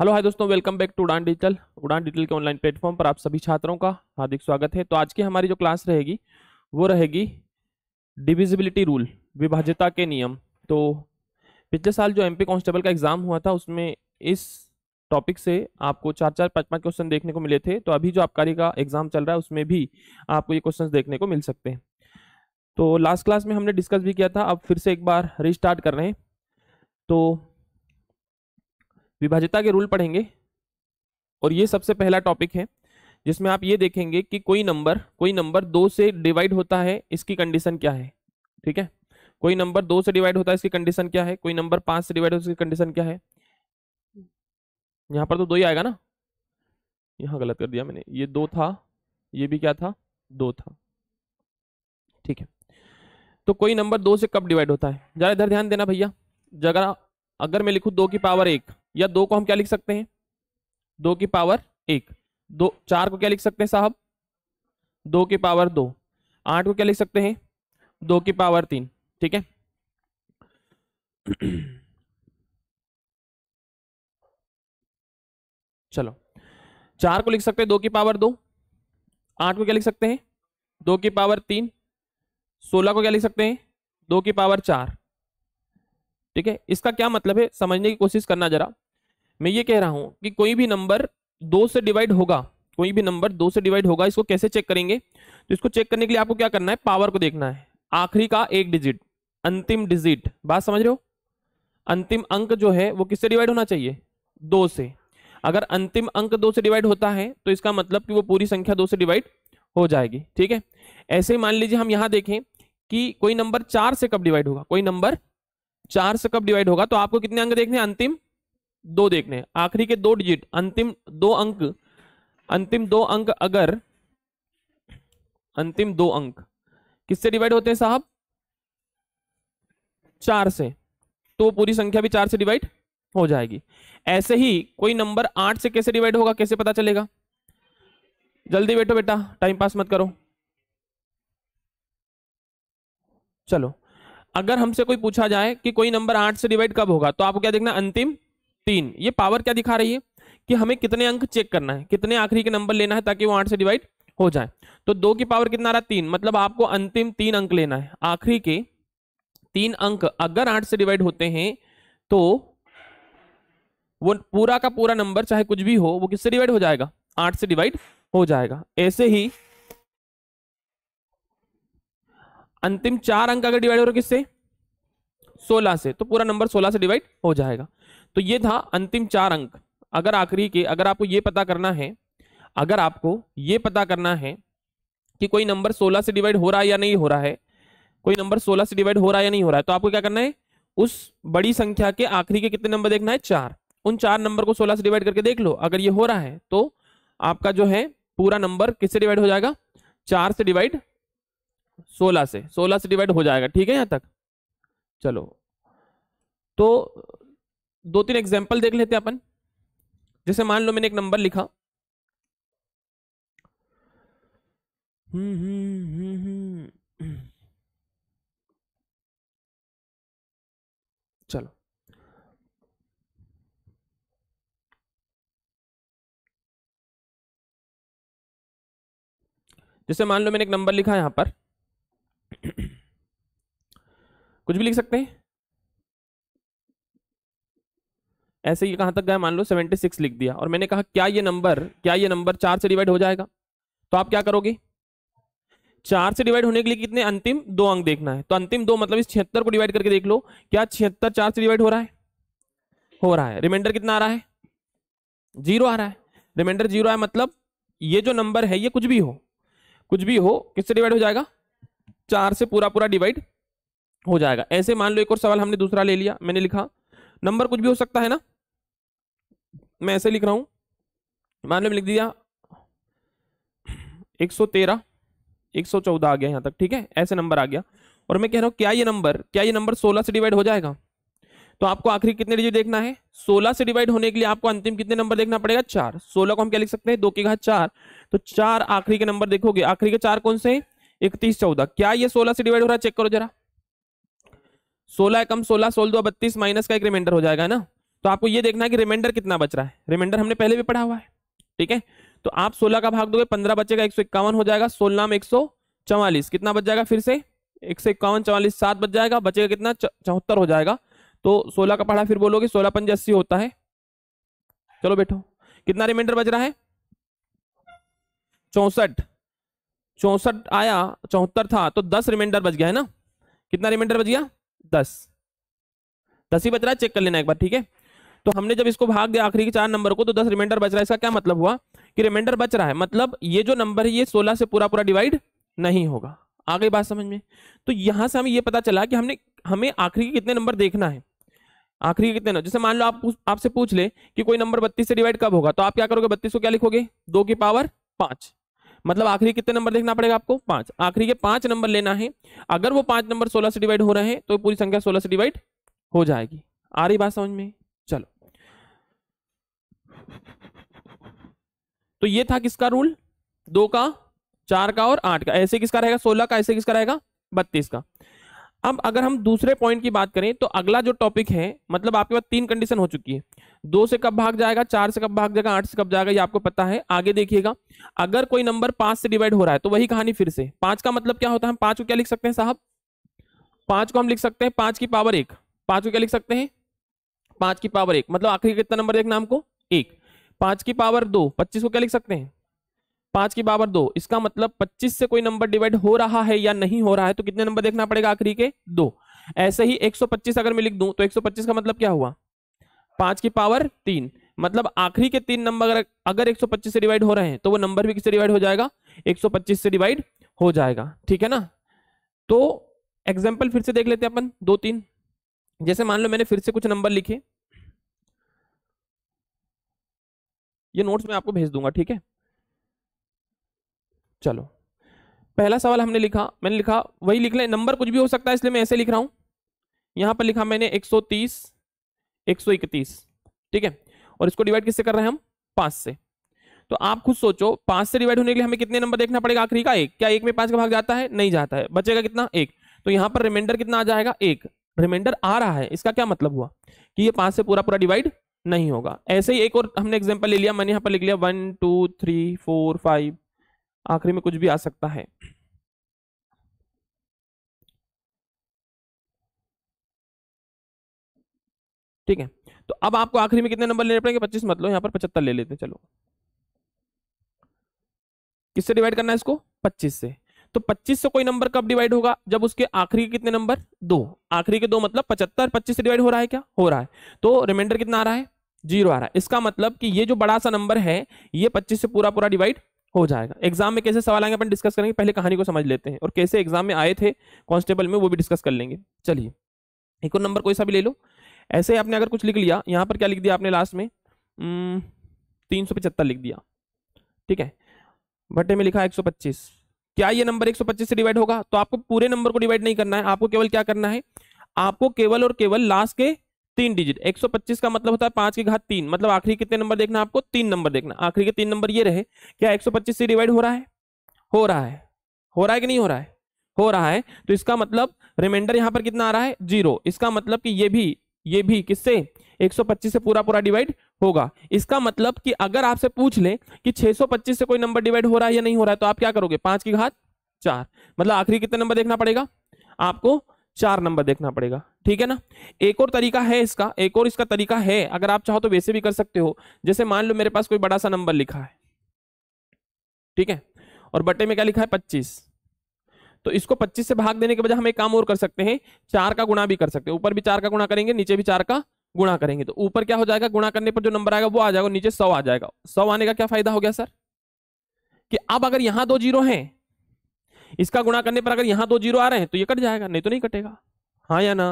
Hello hi दोस्तों welcome back to Udaan digital Udaan digital के online platform पर आप सभी छात्रों का हार्दिक स्वागत है तो आज की हमारी जो क्लास रहेगी वो रहेगी डिविजिबिलिटी रूल विभाज्यता के नियम तो पिछले साल जो एमपी कांस्टेबल का एग्ज़ाम हुआ था उसमें इस टॉपिक से आपको चार चार पाँच पाँच क्वेश्चन देखने को मिले थे तो अभी जो आबकारी का एग्ज़ाम चल रहा है उसमें भी आपको ये क्वेश्चन देखने को मिल सकते हैं तो लास्ट क्लास में हमने डिस्कस भी किया था अब फिर से एक बार रिस्टार्ट कर रहे हैं तो विभाज्यता के रूल पढ़ेंगे और ये सबसे पहला टॉपिक है जिसमें आप ये देखेंगे कि कोई नंबर कोई नंबर दो से डिवाइड होता है इसकी कंडीशन क्या है ठीक है कोई नंबर दो से डिवाइड होता है इसकी कंडीशन क्या है कोई नंबर पांच से डिवाइड होता है इसकी कंडीशन क्या है यहां पर तो दो ही आएगा ना यहां गलत कर दिया मैंने ये दो था ये भी क्या था दो था ठीक है तो कोई नंबर दो से कब डिवाइड होता है ज़रा इधर ध्यान देना भैया जगह अगर मैं लिखूं दो की पावर एक या दो को हम क्या लिख सकते हैं दो की पावर एक दो चार को क्या लिख सकते हैं साहब दो की पावर दो आठ को क्या लिख सकते हैं दो की पावर तीन ठीक है चलो चार को लिख सकते हैं दो की पावर दो आठ को क्या लिख सकते हैं दो की पावर तीन सोलह को क्या लिख सकते हैं दो की पावर चार ठीक है इसका क्या मतलब है समझने की कोशिश करना जरा मैं ये कह रहा हूं कि कोई भी नंबर दो से डिवाइड होगा कोई भी नंबर दो से डिवाइड होगा इसको कैसे चेक करेंगे तो इसको चेक करने के लिए आपको क्या करना है पावर को देखना है आखिरी का एक डिजिट अंतिम डिजिट बात समझ रहे हो अंतिम अंक जो है वो किससे डिवाइड होना चाहिए दो से अगर अंतिम अंक दो से डिवाइड होता है तो इसका मतलब कि वो पूरी संख्या दो से डिवाइड हो जाएगी ठीक है ऐसे ही मान लीजिए हम यहां देखें कि कोई नंबर चार से कब डिवाइड होगा कोई नंबर चार से कब डिवाइड होगा तो आपको कितने अंक देखने अंतिम दो देखने आखिरी के दो डिजिट अंतिम दो अंक अंतिम दो अंक अगर अंतिम दो अंक किससे डिवाइड होते हैं साहब चार से तो पूरी संख्या भी चार से डिवाइड हो जाएगी ऐसे ही कोई नंबर आठ से कैसे डिवाइड होगा कैसे पता चलेगा जल्दी बैठो बेटा टाइम पास मत करो चलो अगर हमसे कोई पूछा जाए कि कोई नंबर आठ से डिवाइड कब होगा तो आपको क्या देखना अंतिम तीन ये पावर क्या दिखा रही है कि हमें कितने अंक चेक करना है कितने आखिरी के नंबर लेना है ताकि वो आठ से डिवाइड हो जाए तो दो की पावर कितना रहा तीन मतलब आपको अंतिम तीन अंक लेना है आखिरी के तीन अंक अगर आठ से डिवाइड होते हैं तो वो पूरा का पूरा नंबर चाहे कुछ भी हो वो किससे डिवाइड हो जाएगा आठ से डिवाइड हो जाएगा ऐसे ही अंतिम चार अंक अगर डिवाइड हो रहे किससे सोलह से तो पूरा नंबर सोलह से डिवाइड हो जाएगा तो ये था अंतिम चार अंक अगर आखिरी के अगर आपको ये पता करना है अगर आपको ये पता करना है कि कोई नंबर 16 से डिवाइड हो रहा है या नहीं हो रहा है कोई नंबर 16 से डिवाइड हो रहा है या नहीं हो रहा है तो आपको क्या करना है उस बड़ी संख्या के आखिरी के कितने नंबर देखना है चार उन चार नंबर को सोलह से डिवाइड करके देख लो अगर ये हो रहा है तो आपका जो है पूरा नंबर किससे डिवाइड हो जाएगा चार से डिवाइड सोलह से सोलह से डिवाइड हो जाएगा ठीक है यहाँ तक चलो तो दो तीन एग्जाम्पल देख लेते अपन जैसे मान लो मैंने एक नंबर लिखा हम्म, हम्म, हम्म, हम्म चलो जैसे मान लो मैंने एक नंबर लिखा यहां पर कुछ भी लिख सकते हैं ऐसे ये कहां तक गया मान लो 76 लिख दिया और मैंने कहा क्या ये नंबर क्या ये नंबर चार से डिवाइड हो जाएगा तो आप क्या करोगे चार से डिवाइड होने के लिए कितने अंतिम दो अंक देखना है तो अंतिम दो मतलब इस छिहत्तर को डिवाइड करके देख लो क्या छिहत्तर चार से डिवाइड हो रहा है हो रहा है रिमाइंडर कितना आ रहा है जीरो आ रहा है रिमाइंडर जीरो आया मतलब ये जो नंबर है ये कुछ भी हो कुछ भी हो किससे डिवाइड हो जाएगा चार से पूरा पूरा डिवाइड हो जाएगा ऐसे मान लो एक और सवाल हमने दूसरा ले लिया मैंने लिखा नंबर कुछ भी हो सकता है ना मैं ऐसे लिख रहा हूं मान लो लिख दिया एक सौ तेरह एक सौ चौदह आ गया यहां तक ठीक है ऐसे नंबर आ गया और मैं कह रहा हूं क्या ये नंबर क्या ये नंबर सोलह से डिवाइड हो जाएगा तो आपको आखिरी कितने डिजिट देखना है सोलह से डिवाइड होने के लिए आपको अंतिम कितने नंबर देखना पड़ेगा चार सोलह को हम क्या लिख सकते हैं दो के घर चार तो चार आखिरी के नंबर देखोगे आखिरी के चार कौन से हैं इकतीस चौदह क्या ये सोलह से डिवाइड हो रहा है चेक करो जरा सोलह कम सोलह सोलह दो बत्तीस माइनस का एक रिमाइंडर हो जाएगा ना तो आपको ये देखना है कि रिमाइंडर कितना बच रहा है रिमाइंडर हमने पहले भी पढ़ा हुआ है ठीक है तो आप सोलह का भाग दोगे पंद्रह बचेगा एक सौ इक्यावन हो जाएगा सोलह में एक सौ चवालीस कितना बच जाएगा फिर से एक सौ इक्यावन चवालीस सात बच जाएगा बचेगा कितना चौहत्तर हो जाएगा तो सोलह का पढ़ा फिर बोलोगे सोलह पंजे अस्सी होता है चलो बैठो कितना रिमाइंडर बच रहा है चौसठ चौसठ आया चौहत्तर था तो दस रिमाइंडर बच गया है ना कितना रिमाइंडर बच गया दस दस ही बच रहा है चेक कर लेना एक बार ठीक है तो हमने जब इसको भाग दिया आखिरी के चार नंबर को तो दस रिमाइंडर बच रहा है इसका क्या मतलब हुआ कि रिमाइंडर बच रहा है मतलब ये जो नंबर है ये सोलह से पूरा पूरा डिवाइड नहीं होगा आगे बात समझ में तो यहां से हमें ये पता चला कि हमने हमें आखिरी के कितने नंबर देखना है आखिरी कितने नंबर जैसे मान लो आप आपसे पूछ ले कि कोई नंबर बत्तीस से डिवाइड कब होगा तो आप क्या करोगे बत्तीस को क्या लिखोगे दो की पावर पांच मतलब आखिरी कितने नंबर देखना पड़ेगा आपको पांच आखिरी के पांच नंबर लेना है अगर वो पांच नंबर सोलह से डिवाइड हो रहे हैं तो पूरी संख्या सोलह से डिवाइड हो जाएगी आ रही बात समझ में चलो तो ये था किसका रूल दो का चार का और आठ का ऐसे किसका रहेगा सोलह का ऐसे किसका रहेगा बत्तीस का अब अगर हम दूसरे पॉइंट की बात करें तो अगला जो टॉपिक है मतलब आपके पास तीन कंडीशन हो चुकी है दो से कब भाग जाएगा चार से कब भाग जाएगा आठ से कब जाएगा ये आपको पता है आगे देखिएगा अगर कोई नंबर पांच से डिवाइड हो रहा है तो वही कहानी फिर से पांच का मतलब क्या होता है हम पांच को क्या लिख सकते हैं साहब पांच को हम लिख सकते हैं पांच की पावर एक पांच को क्या लिख सकते हैं पांच की पावर एक मतलब आखिर कितना नंबर देखना हमको एक पांच की पावर दो पच्चीस को क्या लिख सकते हैं पांच की बाबर दो इसका मतलब पच्चीस से कोई नंबर डिवाइड हो रहा है या नहीं हो रहा है तो कितने नंबर देखना पड़ेगा आखिरी के दो ऐसे ही 125 अगर मैं लिख दूं तो 125 का मतलब क्या हुआ पांच की पावर तीन मतलब आखिरी के तीन नंबर अगर अगर 125 से डिवाइड हो रहे हैं तो वो नंबर भी किससे डिवाइड हो जाएगा 125 से डिवाइड हो जाएगा ठीक है ना तो एग्जाम्पल फिर से देख लेते हैं अपन दो तीन जैसे मान लो मैंने फिर से कुछ नंबर लिखे ये नोट्स मैं आपको भेज दूंगा ठीक है चलो पहला सवाल हमने लिखा मैंने लिखा वही लिख लें नंबर कुछ भी हो सकता है इसलिए मैं ऐसे लिख रहा हूं यहां पर लिखा मैंने 130 131 ठीक है और इसको डिवाइड किससे कर रहे हैं हम पांच से तो आप खुद सोचो पांच से डिवाइड होने के लिए हमें कितने नंबर देखना पड़ेगा आखिरी का एक क्या एक में पांच का भाग जाता है नहीं जाता है बचेगा कितना एक तो यहां पर रिमाइंडर कितना आ जाएगा एक रिमाइंडर आ रहा है इसका क्या मतलब हुआ कि ये पांच से पूरा पूरा डिवाइड नहीं होगा ऐसे ही एक और हमने एग्जाम्पल ले लिया मैंने यहां पर लिख लिया one two three four five आखिरी में कुछ भी आ सकता है ठीक है तो अब आपको आखिरी में कितने नंबर लेने पड़ेंगे पच्चीस मत लो यहां पर पचहत्तर ले लेते चलो किससे डिवाइड करना है इसको पच्चीस से तो पच्चीस से कोई नंबर कब डिवाइड होगा जब उसके आखिरी के कितने नंबर दो आखिरी के दो मतलब पचहत्तर पच्चीस से डिवाइड हो रहा है क्या हो रहा है तो रिमाइंडर कितना आ रहा है जीरो आ रहा है इसका मतलब कि ये जो बड़ा सा नंबर है ये पच्चीस से पूरा पूरा डिवाइड हो जाएगा एग्जाम में कैसे सवाल आएंगे अपन डिस्कस करेंगे पहले कहानी को समझ लेते हैं और कैसे एग्जाम में आए थे कांस्टेबल में वो भी डिस्कस कर लेंगे चलिए एक और नंबर कोई सा भी ले लो ऐसे आपने अगर कुछ लिख लिया यहाँ पर क्या लिख दिया आपने लास्ट में तीन सौ पचहत्तर लिख दिया ठीक है भट्टे में लिखा एक सौ पच्चीस क्या ये नंबर एक सौ पच्चीस से डिवाइड होगा तो आपको पूरे नंबर को डिवाइड नहीं करना है आपको केवल क्या करना है आपको केवल और केवल लास्ट के तीन डिजिट 125 का मतलब होता है पांच के घात तीन मतलब आखिरी कितने नंबर देखना आपको तीन नंबर देखना आखिरी के तीन नंबर ये रहे क्या 125 से डिवाइड हो रहा है हो रहा है हो रहा है कि नहीं हो रहा है हो रहा है तो इसका मतलब रिमाइंडर यहां पर कितना आ रहा है जीरो इसका मतलब कि ये भी ये भी किससे 125 से पूरा पूरा डिवाइड होगा इसका मतलब कि अगर आपसे पूछ ले कि 625 से कोई नंबर डिवाइड हो रहा है या नहीं हो रहा है तो आप क्या करोगे पांच की घात चार मतलब आखिरी कितने नंबर देखना पड़ेगा आपको चार नंबर देखना पड़ेगा ठीक है ना एक और तरीका है इसका एक और इसका तरीका है अगर आप चाहो तो वैसे भी कर सकते हो जैसे मान लो मेरे पास कोई बड़ा सा नंबर लिखा है ठीक है और बटे में क्या लिखा है पच्चीस तो इसको 25 से भाग देने के बजाय हम एक काम और कर सकते हैं चार का गुणा भी कर सकते हैं ऊपर भी चार का गुणा करेंगे नीचे भी चार का गुणा करेंगे तो ऊपर क्या हो जाएगा गुणा करने पर जो नंबर आएगा वो आ जाएगा नीचे सौ आ जाएगा सौ आने का क्या फायदा हो गया सर कि अब अगर यहां दो जीरो हैं इसका गुणा करने पर अगर यहाँ दो जीरो आ रहे हैं तो ये कट जाएगा नहीं तो नहीं कटेगा हाँ या ना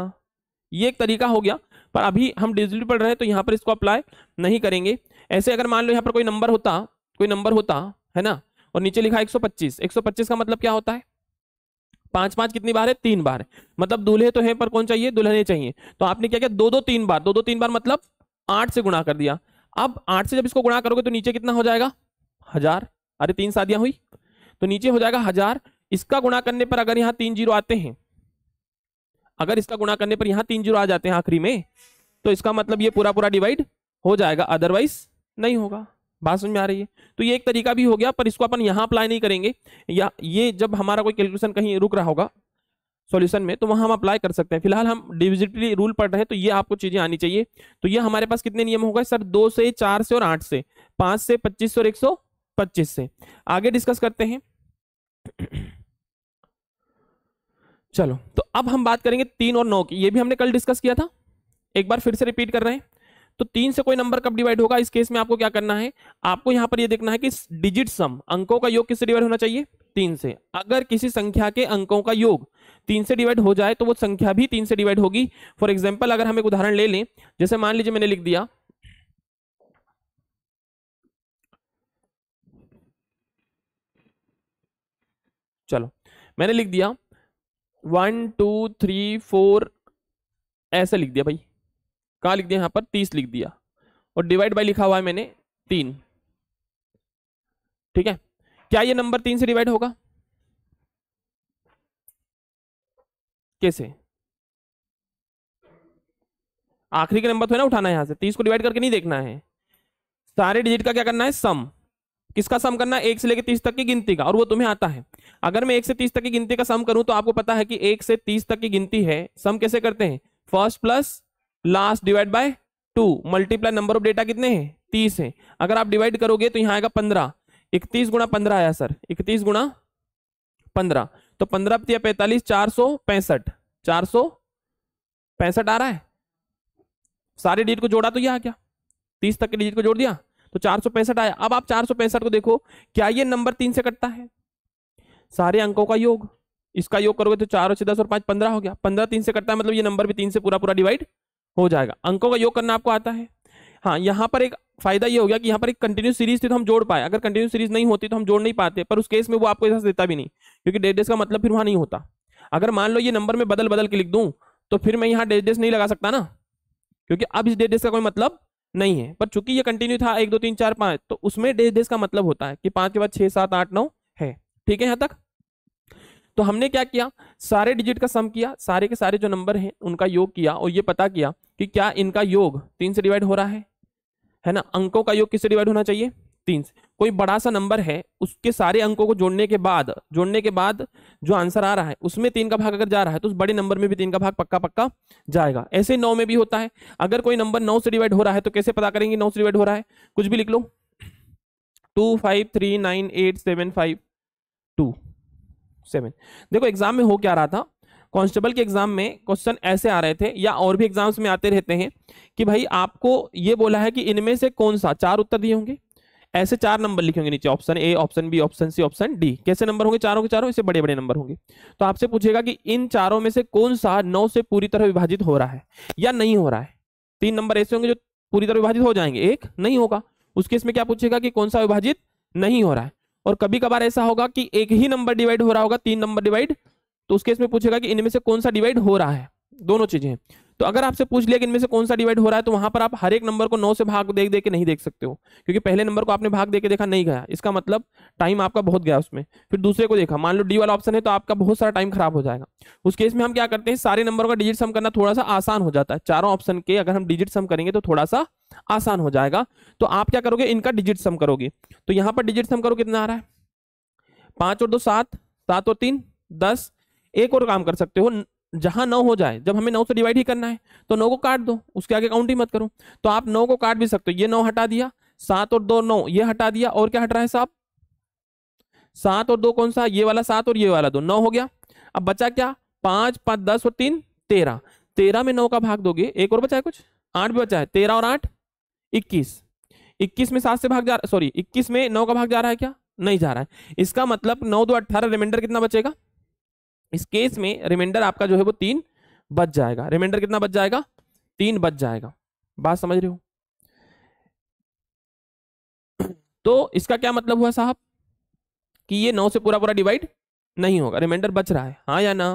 ये एक तरीका हो गया पर अभी हम डिजिटल पढ़ रहे हैं तो यहां पर इसको अप्लाई नहीं करेंगे ऐसे अगर मान लो यहां पर कोई नंबर होता कोई नंबर होता है ना और नीचे लिखा एक सौ का मतलब क्या होता है पांच पांच कितनी बार है तीन बार है मतलब दूल्हे तो है पर कौन चाहिए दुल्हने चाहिए तो आपने क्या किया दो दो तीन बार दो दो तीन बार मतलब आठ से गुणा कर दिया अब आठ से जब इसको गुणा करोगे तो नीचे कितना हो जाएगा हजार अरे तीन शादियां हुई तो नीचे हो जाएगा हजार इसका गुणा करने पर अगर यहां तीन जीरो आते हैं अगर इसका गुणा करने पर यहां तीन जीरो आ जाते हैं आखिरी में तो इसका मतलब ये पूरा पूरा डिवाइड हो जाएगा अदरवाइज नहीं होगा बात समझ में आ रही है तो ये एक तरीका भी हो गया पर इसको अपन यहां अप्लाई नहीं करेंगे या ये जब हमारा कोई कैलकुलेशन कहीं रुक रहा होगा सॉल्यूशन में तो वहाँ हम अप्लाई कर सकते हैं फिलहाल हम डिविजिटली रूल पढ़ रहे हैं तो ये आपको चीज़ें आनी चाहिए तो ये हमारे पास कितने नियम होगा सर दो से चार से और आठ से पाँच से पच्चीस से और एक सौ पच्चीस से आगे डिस्कस करते हैं चलो तो अब हम बात करेंगे तीन और नौ की ये भी हमने कल डिस्कस किया था एक बार फिर से रिपीट कर रहे हैं तो तीन से कोई नंबर कब डिवाइड होगा इस केस में आपको क्या करना है आपको यहां पर ये देखना है कि डिजिट सम अंकों का योग किससे डिवाइड होना चाहिए तीन से अगर किसी संख्या के अंकों का योग तीन से डिवाइड हो जाए तो वो संख्या भी तीन से डिवाइड होगी फॉर एग्जाम्पल अगर हम एक उदाहरण ले लें जैसे मान लीजिए मैंने लिख दिया चलो मैंने लिख दिया वन टू थ्री फोर ऐसे लिख दिया भाई कहाँ लिख दिया यहाँ पर तीस लिख दिया और डिवाइड बाई लिखा हुआ है मैंने तीन ठीक है क्या ये नंबर तीन से डिवाइड होगा कैसे आखिरी के नंबर तो है ना उठाना है यहां से तीस को डिवाइड करके नहीं देखना है सारे डिजिट का क्या करना है सम किसका सम करना एक से लेकर तीस तक की गिनती का और वो तुम्हें आता है अगर मैं एक से तीस तक की गिनती का सम करूं तो आपको पता है कि एक से तीस तक की गिनती है सम कैसे करते हैं first plus last divide by two multiply number of data कितने हैं तीस है अगर आप डिवाइड करोगे तो यहाँ आएगा पंद्रह इकतीस गुणा पंद्रह आया सर इकतीस गुणा पंद्रह तो पंद्रह पैंतालीस चार सौ पैंसठ चार सौ पैंसठ आ रहा है सारे डिजिट को जोड़ा तो यह आ गया तीस तक के डिजिट को जोड़ दिया तो चार आया अब आप चार को देखो क्या ये नंबर तीन से कटता है सारे अंकों का योग इसका योग करोगे तो चार और छह दस और पांच पंद्रह हो गया पंद्रह तीन से कटता है मतलब ये नंबर भी तीन से पूरा पूरा डिवाइड हो जाएगा अंकों का योग करना आपको आता है हाँ यहाँ पर एक फायदा ये हो गया कि यहाँ पर एक कंटिन्यू सीरीज थी तो हम जोड़ पाए अगर कंटिन्यू सीरीज नहीं होती तो हम जोड़ नहीं पाते पर उस केस में वो आपको ऐसा देता भी नहीं क्योंकि डेढ़ डेज का मतलब फिर वहाँ नहीं होता अगर मान लो ये नंबर में बदल बदल के लिख दूँ तो फिर मैं यहाँ डेढ़ डेज नहीं लगा सकता ना क्योंकि अब इस डेढ़ डेज का कोई मतलब नहीं है पर चूंकि ये कंटिन्यू था एक दो तीन चार पांच तो उसमें डेज डेज का मतलब होता है कि पांच के बाद छह सात आठ नौ है ठीक है यहां तक तो हमने क्या किया सारे डिजिट का सम किया सारे के सारे जो नंबर हैं उनका योग किया और ये पता किया कि क्या इनका योग तीन से डिवाइड हो रहा है है ना अंकों का योग किससे डिवाइड होना चाहिए तीन से कोई बड़ा सा नंबर है उसके सारे अंकों को जोड़ने के बाद जोड़ने के बाद जो आंसर आ रहा है उसमें तीन का भाग अगर जा रहा है तो उस बड़े नंबर में भी तीन का भाग पक्का पक्का जाएगा ऐसे नौ में भी होता है अगर कोई नंबर नौ से डिवाइड हो रहा है तो कैसे पता करेंगे नौ से डिवाइड हो रहा है कुछ भी लिख लो two five three nine eight seven five two seven देखो एग्जाम में हो क्या रहा था कांस्टेबल के एग्जाम में क्वेश्चन ऐसे आ रहे थे या और भी एग्जाम्स में आते रहते हैं कि भाई आपको ये बोला है कि इनमें से कौन सा चार उत्तर दिए होंगे ऐसे चार नंबर लिखेंगे नीचे option A option B option C option D कैसे नंबर होंगे चारों के चारों इसे बड़े बड़े नंबर होंगे तो आपसे पूछेगा कि इन चारों में से कौन सा नौ से पूरी तरह विभाजित हो रहा है या नहीं हो रहा है तीन नंबर ऐसे होंगे जो पूरी तरह विभाजित हो जाएंगे एक नहीं होगा उसके इसमें क्या पूछेगा कि कौन सा विभाजित नहीं हो रहा है और कभी कभार ऐसा होगा कि एक ही नंबर डिवाइड हो रहा होगा तीन नंबर डिवाइड तो उसके इसमें पूछेगा कि इनमें से कौन सा डिवाइड हो रहा है दोनों चीजें तो अगर आपसे पूछ लिया कि इनमें से कौन सा डिवाइड हो रहा है तो वहां पर आप हर एक नंबर को नौ से भाग देख देख के नहीं देख सकते हो क्योंकि पहले नंबर को आपने भाग देकर देखा नहीं गया इसका मतलब टाइम आपका बहुत गया उसमें फिर दूसरे को देखा मान लो डी वाला ऑप्शन है तो आपका बहुत सारा टाइम खराब हो जाएगा उस केस में हम क्या करते हैं सारे नंबर का डिजिट सम करना थोड़ा सा आसान हो जाता है चारों ऑप्शन के अगर हम डिजिट सम करेंगे तो थोड़ा सा आसान हो जाएगा तो आप क्या करोगे इनका डिजिट सम करोगे तो यहाँ पर डिजिट सम करो कितना आ रहा है पांच और दो सात सात और तीन दस एक और काम कर सकते हो जहां नौ हो जाए जब हमें नौ से डिवाइड ही करना है तो नौ को काट दो उसके आगे काउंट ही मत करो तो आप नौ को काट भी सकते हो ये नौ हटा दिया सात और दो नौ ये हटा दिया और क्या हट रहा है साहब सात और दो कौन सा ये वाला सात और ये वाला दो नौ हो गया अब बचा क्या पांच पांच दस और तीन तेरह तेरह में नौ का भाग दोगे एक और बचा है कुछ आठ भी बचा है तेरह और आठ इक्कीस इक्कीस में सात से भाग जा सॉरी इक्कीस में नौ का भाग जा रहा है क्या नहीं जा रहा है इसका मतलब नौ दो अट्ठारह रिमाइंडर कितना बचेगा इस केस में रिमाइंडर आपका जो है वो तीन बच जाएगा रिमाइंडर कितना बच जाएगा तीन बच जाएगा बात समझ रहे हो तो इसका क्या मतलब हुआ साहब कि ये नौ से पूरा पूरा डिवाइड नहीं होगा रिमाइंडर बच रहा है हाँ या ना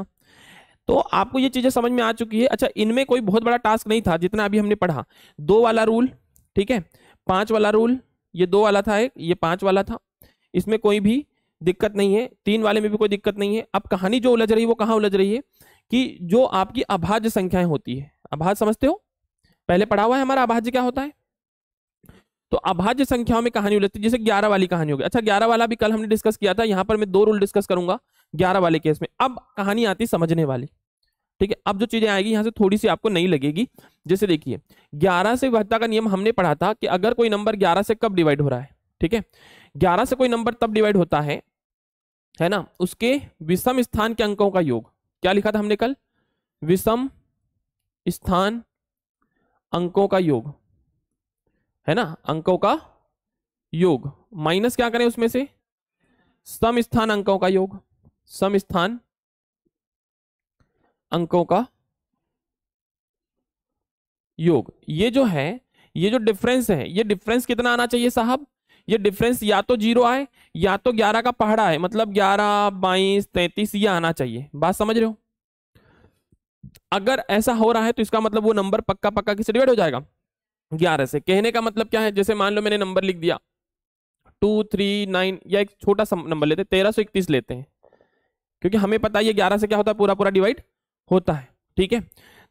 तो आपको ये चीज़ें समझ में आ चुकी है अच्छा इनमें कोई बहुत बड़ा टास्क नहीं था जितना अभी हमने पढ़ा दो वाला रूल ठीक है पांच वाला रूल ये दो वाला था एक ये पांच वाला था इसमें कोई भी दिक्कत नहीं है तीन वाले में भी कोई दिक्कत नहीं है अब कहानी जो उलझ रही है वो कहाँ उलझ रही है कि जो आपकी अभाज्य संख्याएं होती है अभाज्य समझते हो पहले पढ़ा हुआ है हमारा अभाज्य क्या होता है तो अभाज्य संख्याओं में कहानी उलझती है जैसे ग्यारह वाली कहानी होगी अच्छा ग्यारह वाला भी कल हमने डिस्कस किया था यहाँ पर मैं दो रूल डिस्कस करूंगा ग्यारह वाले केस में अब कहानी आती समझने वाली ठीक है अब जो चीजें आएगी यहाँ से थोड़ी सी आपको नई लगेगी जैसे देखिए ग्यारह से विभाजता का नियम हमने पढ़ा था कि अगर कोई नंबर ग्यारह से कब डिवाइड हो रहा है ठीक है ग्यारह से कोई नंबर तब डिवाइड होता है है ना उसके विषम स्थान के अंकों का योग क्या लिखा था हमने कल विषम स्थान अंकों का योग है ना अंकों का योग माइनस क्या करें उसमें से सम स्थान अंकों का योग सम स्थान अंकों का योग ये जो है ये जो डिफरेंस है ये डिफरेंस कितना आना चाहिए साहब ये डिफरेंस या तो जीरो आए या तो ग्यारह का पहाड़ा है मतलब ग्यारह बाईस तैतीस ये आना चाहिए बात समझ रहे हो अगर ऐसा हो रहा है तो इसका मतलब वो नंबर पक्का पक्का किससे डिवाइड हो जाएगा ग्यारह से कहने का मतलब क्या है जैसे मान लो मैंने नंबर लिख दिया टू थ्री नाइन या एक छोटा सा नंबर लेते हैं तेरह सौ इकतीस लेते हैं क्योंकि हमें पता है ये ग्यारह से क्या होता है पूरा पूरा डिवाइड होता है ठीक है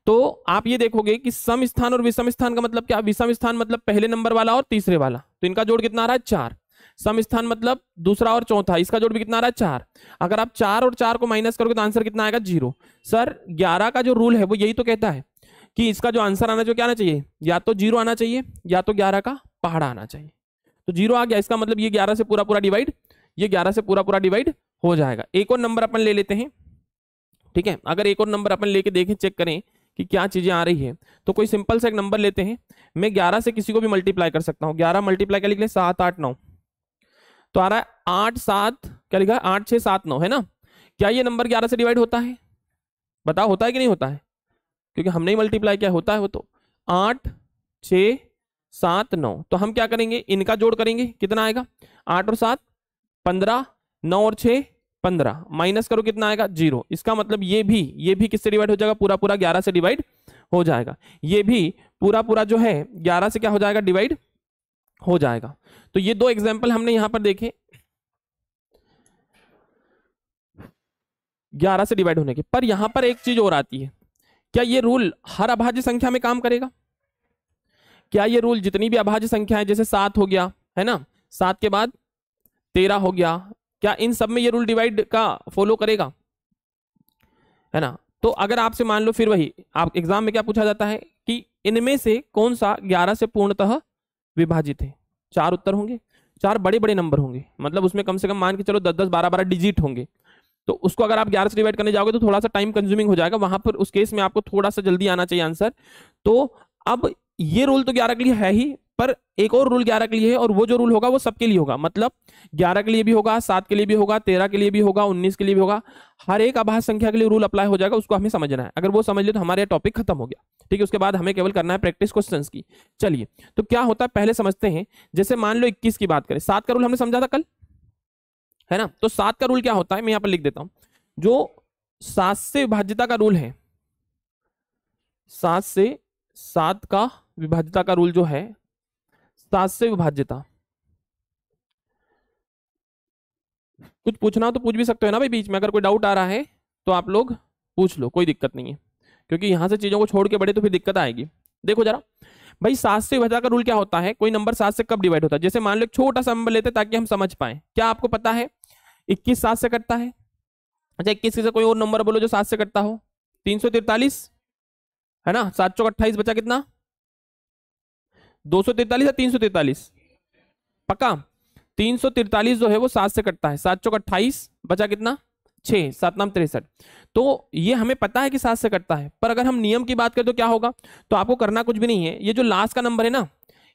तो आप ये देखोगे कि सम स्थान और विषम स्थान का मतलब क्या विषम स्थान मतलब पहले नंबर वाला और तीसरे वाला तो इनका जोड़ कितना आ रहा है चार सम स्थान मतलब दूसरा और चौथा इसका जोड़ भी कितना आ रहा है चार अगर आप चार और चार को माइनस करोगे तो आंसर कितना आएगा जीरो सर ग्यारह का जो रूल है वो यही तो कहता है कि इसका जो आंसर आना जो क्या आना चाहिए या तो जीरो आना चाहिए या तो ग्यारह का पहाड़ा आना चाहिए तो जीरो आ गया इसका मतलब ये ग्यारह से पूरा पूरा डिवाइड ये ग्यारह से पूरा पूरा डिवाइड हो जाएगा एक और नंबर अपन ले लेते हैं ठीक है अगर एक और नंबर अपन लेके देखें चेक करें कि क्या चीज़ें आ रही है तो कोई सिंपल सा एक नंबर लेते हैं मैं ग्यारह से किसी को भी मल्टीप्लाई कर सकता हूँ ग्यारह मल्टीप्लाई क्या लिख लें सात आठ नौ तो आ रहा है आठ सात क्या लिखा है आठ छः सात नौ है ना क्या ये नंबर ग्यारह से डिवाइड होता है बताओ होता है कि नहीं होता है क्योंकि हमने ही मल्टीप्लाई किया होता है वो तो आठ छ सात नौ तो हम क्या करेंगे इनका जोड़ करेंगे कितना आएगा आठ और सात पंद्रह नौ और छः पंद्रह माइनस करो कितना आएगा जीरो इसका मतलब ये भी ये भी किससे डिवाइड हो जाएगा पूरा पूरा ग्यारह से डिवाइड हो जाएगा ये भी पूरा पूरा जो है ग्यारह से क्या हो जाएगा डिवाइड हो जाएगा तो ये दो एग्जाम्पल हमने यहां पर देखे ग्यारह से डिवाइड होने के पर यहां पर एक चीज और आती है क्या ये रूल हर अभाज्य संख्या में काम करेगा क्या ये रूल जितनी भी अभाज्य संख्या है जैसे सात हो गया है ना सात के बाद तेरह हो गया क्या इन सब में ये रूल डिवाइड का फॉलो करेगा है ना तो अगर आपसे मान लो फिर वही आप एग्जाम में क्या पूछा जाता है कि इनमें से कौन सा ग्यारह से पूर्णतः विभाजित है चार उत्तर होंगे चार बड़े बड़े नंबर होंगे मतलब उसमें कम से कम मान के चलो दस दस बारह बारह डिजिट होंगे तो उसको अगर आप ग्यारह से डिवाइड करने जाओगे तो थोड़ा सा टाइम कंज्यूमिंग हो जाएगा वहां पर उस केस में आपको थोड़ा सा जल्दी आना चाहिए आंसर तो अब ये रोल तो ग्यारह के लिए है ही पर एक और रूल ग्यारह के लिए है और वो जो रूल होगा वो सबके लिए होगा मतलब ग्यारह के लिए भी होगा सात के लिए भी होगा तेरह के लिए भी होगा उन्नीस के लिए भी होगा हर एक आभास संख्या के लिए रूल अप्लाई हो जाएगा उसको हमें समझना है अगर वो समझ लिया तो हमारे टॉपिक खत्म हो गया ठीक है उसके बाद हमें केवल करना है प्रैक्टिस क्वेश्चन की चलिए तो क्या होता है पहले समझते हैं जैसे मान लो इक्कीस की बात करें सात का रूल हमने समझा था कल है ना तो सात का रूल क्या होता है मैं यहाँ पर लिख देता हूँ जो सात से विभाज्यता का रूल है सात से सात का विभाज्यता का रूल जो है सात से विभाज्यता कुछ पूछना हो तो पूछ भी सकते हो ना भाई बीच में अगर कोई डाउट आ रहा है तो आप लोग पूछ लो कोई दिक्कत नहीं है क्योंकि यहां से चीजों को छोड़ के बढ़े तो फिर दिक्कत आएगी देखो जरा भाई सात से विभाजा का रूल क्या होता है कोई नंबर सात से कब डिवाइड होता है जैसे मान लो एक छोटा सा नंबर लेते ताकि हम समझ पाए क्या आपको पता है इक्कीस सात से कटता है अच्छा इक्कीस से कोई और नंबर बोलो जो सात से कटता हो तीन है ना सात सौ अट्ठाईस बचा कितना दो सौ तैतालीस या तीन सौ तैतालीस पक्का तीन सौ तिरतालीस जो है वो सात से कटता है सात चौक अट्ठाईस बचा कितना छह सात नाम तिरसठ तो ये हमें पता है कि सात से कटता है पर अगर हम नियम की बात करें तो क्या होगा तो आपको करना कुछ भी नहीं है ये जो लास्ट का नंबर है ना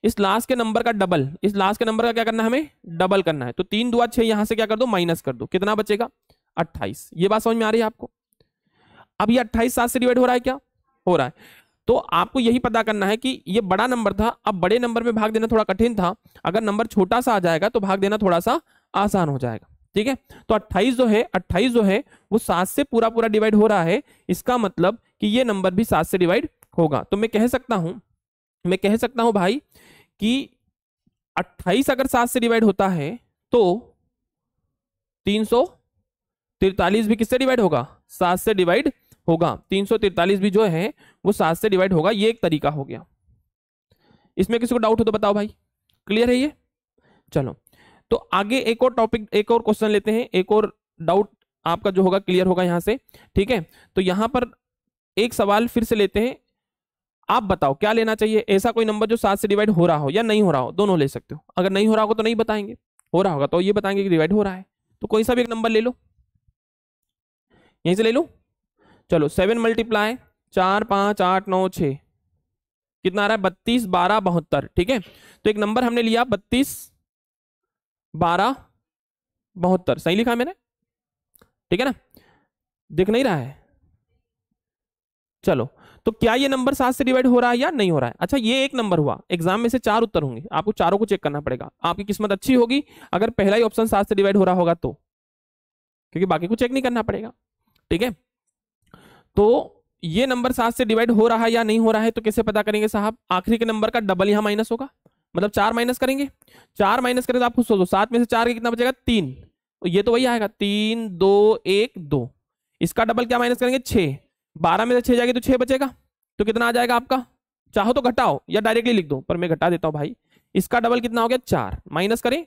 इस लास्ट के नंबर का डबल इस लास्ट के नंबर का क्या करना है हमें डबल करना है तो तीन दुआ छह यहां से क्या कर दो माइनस कर दो कितना बचेगा अट्ठाईस ये बात समझ में आ रही है आपको अब ये अट्ठाईस सात से डिवाइड हो रहा है क्या हो रहा है तो आपको यही पता करना है कि ये बड़ा नंबर था अब बड़े नंबर में भाग देना थोड़ा कठिन था अगर नंबर छोटा सा आ जाएगा तो भाग देना थोड़ा सा आसान हो जाएगा ठीक है तो 28 जो है 28 जो है वो सात से पूरा पूरा डिवाइड हो रहा है इसका मतलब कि ये नंबर भी सात से डिवाइड होगा तो मैं कह सकता हूं मैं कह सकता हूं भाई कि 28 अगर सात से डिवाइड होता है तो तीन सौ तिरतालीस भी किससे डिवाइड होगा सात से डिवाइड होगा तीन भी जो है वो सात से डिवाइड होगा ये एक तरीका हो गया इसमें किसी को डाउट हो तो बताओ भाई क्लियर है ये चलो तो आगे एक और टॉपिक एक और क्वेश्चन लेते हैं एक और डाउट आपका जो होगा क्लियर होगा यहां से ठीक है तो यहां पर एक सवाल फिर से लेते हैं आप बताओ क्या लेना चाहिए ऐसा कोई नंबर जो सात से डिवाइड हो रहा हो या नहीं हो रहा हो दोनों ले सकते हो अगर नहीं हो रहा होगा तो नहीं बताएंगे हो रहा होगा तो ये बताएंगे कि डिवाइड हो रहा है तो कोई सा भी एक नंबर ले लो यहीं से ले लो चलो सेवन मल्टीप्लाई चार पाँच आठ नौ छः कितना आ रहा है बत्तीस बारह बहत्तर ठीक है तो एक नंबर हमने लिया बत्तीस बारह बहत्तर सही लिखा मैंने ठीक है ना दिख नहीं रहा है चलो तो क्या ये नंबर सात से डिवाइड हो रहा है या नहीं हो रहा है अच्छा ये एक नंबर हुआ एग्जाम में से चार उत्तर होंगे आपको चारों को चेक करना पड़ेगा आपकी किस्मत अच्छी होगी अगर पहला ही ऑप्शन सात से डिवाइड हो रहा होगा तो क्योंकि बाकी को चेक नहीं करना पड़ेगा ठीक है तो ये नंबर सात से डिवाइड हो रहा है या नहीं हो रहा है तो कैसे पता करेंगे साहब आखिरी के नंबर का डबल यहाँ माइनस होगा मतलब चार माइनस करेंगे चार माइनस करें तो आप खुद सोचो सात में से चार कितना बचेगा तीन तो ये तो वही आएगा तीन दो एक दो इसका डबल क्या माइनस करेंगे छः बारह में से छः जाएगी तो छः बचेगा तो कितना आ जाएगा आपका चाहो तो घटाओ या डायरेक्टली लिख दो पर मैं घटा देता हूँ भाई इसका डबल कितना हो गया चार माइनस करें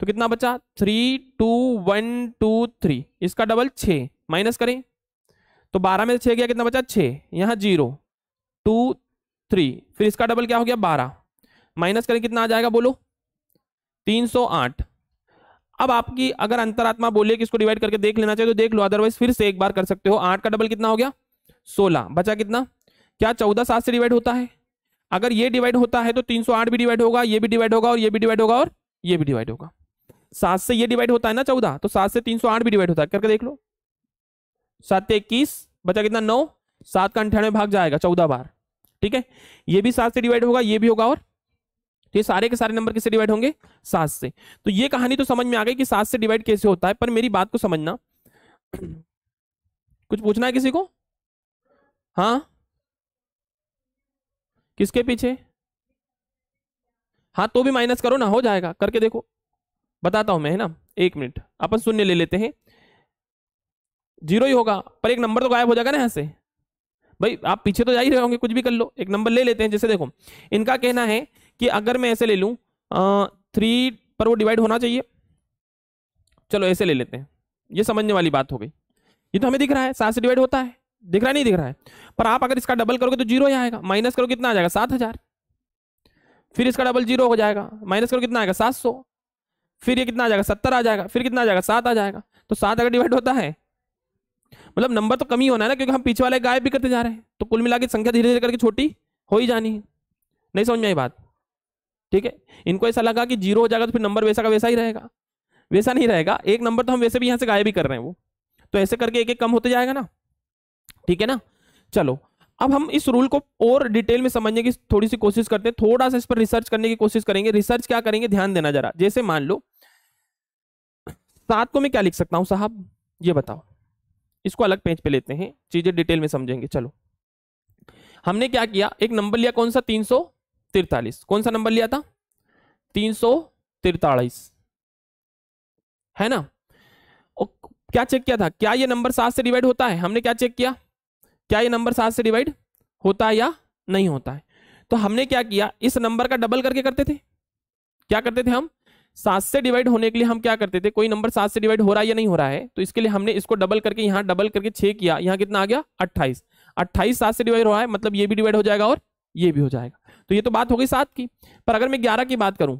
तो कितना बचा three two one two three इसका डबल छः माइनस करें तो बारह में से छः गया कितना बचा छः यहाँ जीरो टू थ्री फिर इसका डबल क्या हो गया बारह माइनस करें कितना आ जाएगा बोलो तीन सौ आठ अब आपकी अगर अंतरात्मा बोले कि इसको डिवाइड करके देख लेना चाहिए तो देख लो अदरवाइज फिर से एक बार कर सकते हो आठ का डबल कितना हो गया सोलह बचा कितना क्या चौदह सात से डिवाइड होता है अगर ये डिवाइड होता है तो तीन सौ आठ भी डिवाइड होगा ये भी डिवाइड होगा और ये भी डिवाइड होगा और ये भी डिवाइड होगा सात से ये डिवाइड होता है ना चौदह तो सात से तीन सौ आठ भी डिवाइड होता है करके देख लो सात इक्कीस बचा कितना नौ सात का अंठानवे भाग जाएगा चौदह बार ठीक है ये भी सात से डिवाइड होगा ये भी होगा और तो ये सारे के सारे नंबर किससे डिवाइड होंगे सात से तो ये कहानी तो समझ में आ गई कि सात से डिवाइड कैसे होता है पर मेरी बात को समझना कुछ पूछना है किसी को हाँ किसके पीछे हाँ तो भी माइनस करो ना हो जाएगा करके देखो बताता हूं मैं है ना एक मिनट अपन शून्य ले लेते हैं जीरो ही होगा पर एक नंबर तो गायब हो जाएगा ना यहाँ से भाई आप पीछे तो जा ही रहे होंगे कुछ भी कर लो एक नंबर ले लेते हैं जैसे देखो इनका कहना है कि अगर मैं ऐसे ले लूँ थ्री पर वो डिवाइड होना चाहिए चलो ऐसे ले लेते हैं ये समझने वाली बात हो गई ये तो हमें दिख रहा है सात से डिवाइड होता है दिख रहा है नहीं दिख रहा है पर आप अगर इसका डबल करोगे तो जीरो ही आएगा माइनस करो कितना आ जाएगा सात हज़ार फिर इसका डबल जीरो हो जाएगा माइनस करो कितना आएगा सात सौ फिर ये कितना आ जाएगा सत्तर आ जाएगा फिर कितना आ जाएगा सात आ जाएगा तो सात अगर डिवाइड होता है मतलब नंबर तो कम ही होना है ना क्योंकि हम पीछे वाले गायब भी करते जा रहे हैं तो कुल मिला के संख्या धीरे धीरे करके छोटी हो ही जानी है नहीं समझ में आई बात ठीक है इनको ऐसा लगा कि जीरो हो जाएगा तो फिर नंबर वैसा का वैसा ही रहेगा वैसा नहीं रहेगा एक नंबर तो हम वैसे भी यहाँ से गायब ही कर रहे हैं वो तो ऐसे करके एक एक कम होते जाएगा ना ठीक है ना चलो अब हम इस रूल को और डिटेल में समझने की थोड़ी सी कोशिश करते हैं थोड़ा सा इस पर रिसर्च करने की कोशिश करेंगे रिसर्च क्या करेंगे ध्यान देना जरा जैसे मान लो सात को मैं क्या लिख सकता हूं साहब ये बताओ इसको अलग पेज पे लेते हैं चीजें डिटेल में समझेंगे चलो हमने क्या किया एक नंबर लिया कौन सा तीन कौन सा नंबर लिया था तीन है ना और क्या चेक किया था क्या ये नंबर सात से डिवाइड होता है हमने क्या चेक किया क्या ये नंबर सात से डिवाइड होता है या नहीं होता है तो हमने क्या किया इस नंबर का डबल करके करते थे क्या करते थे हम सात से डिवाइड होने के लिए हम क्या करते थे कोई नंबर सात से डिवाइड हो रहा है या नहीं हो रहा है तो इसके लिए हमने इसको डबल करके यहाँ डबल करके छे किया यहाँ कितना आ गया अट्ठाईस अट्ठाईस सात से डिवाइड हो रहा है मतलब ये भी डिवाइड हो जाएगा और ये भी हो जाएगा तो ये तो बात हो गई सात की पर अगर मैं ग्यारह की बात करूं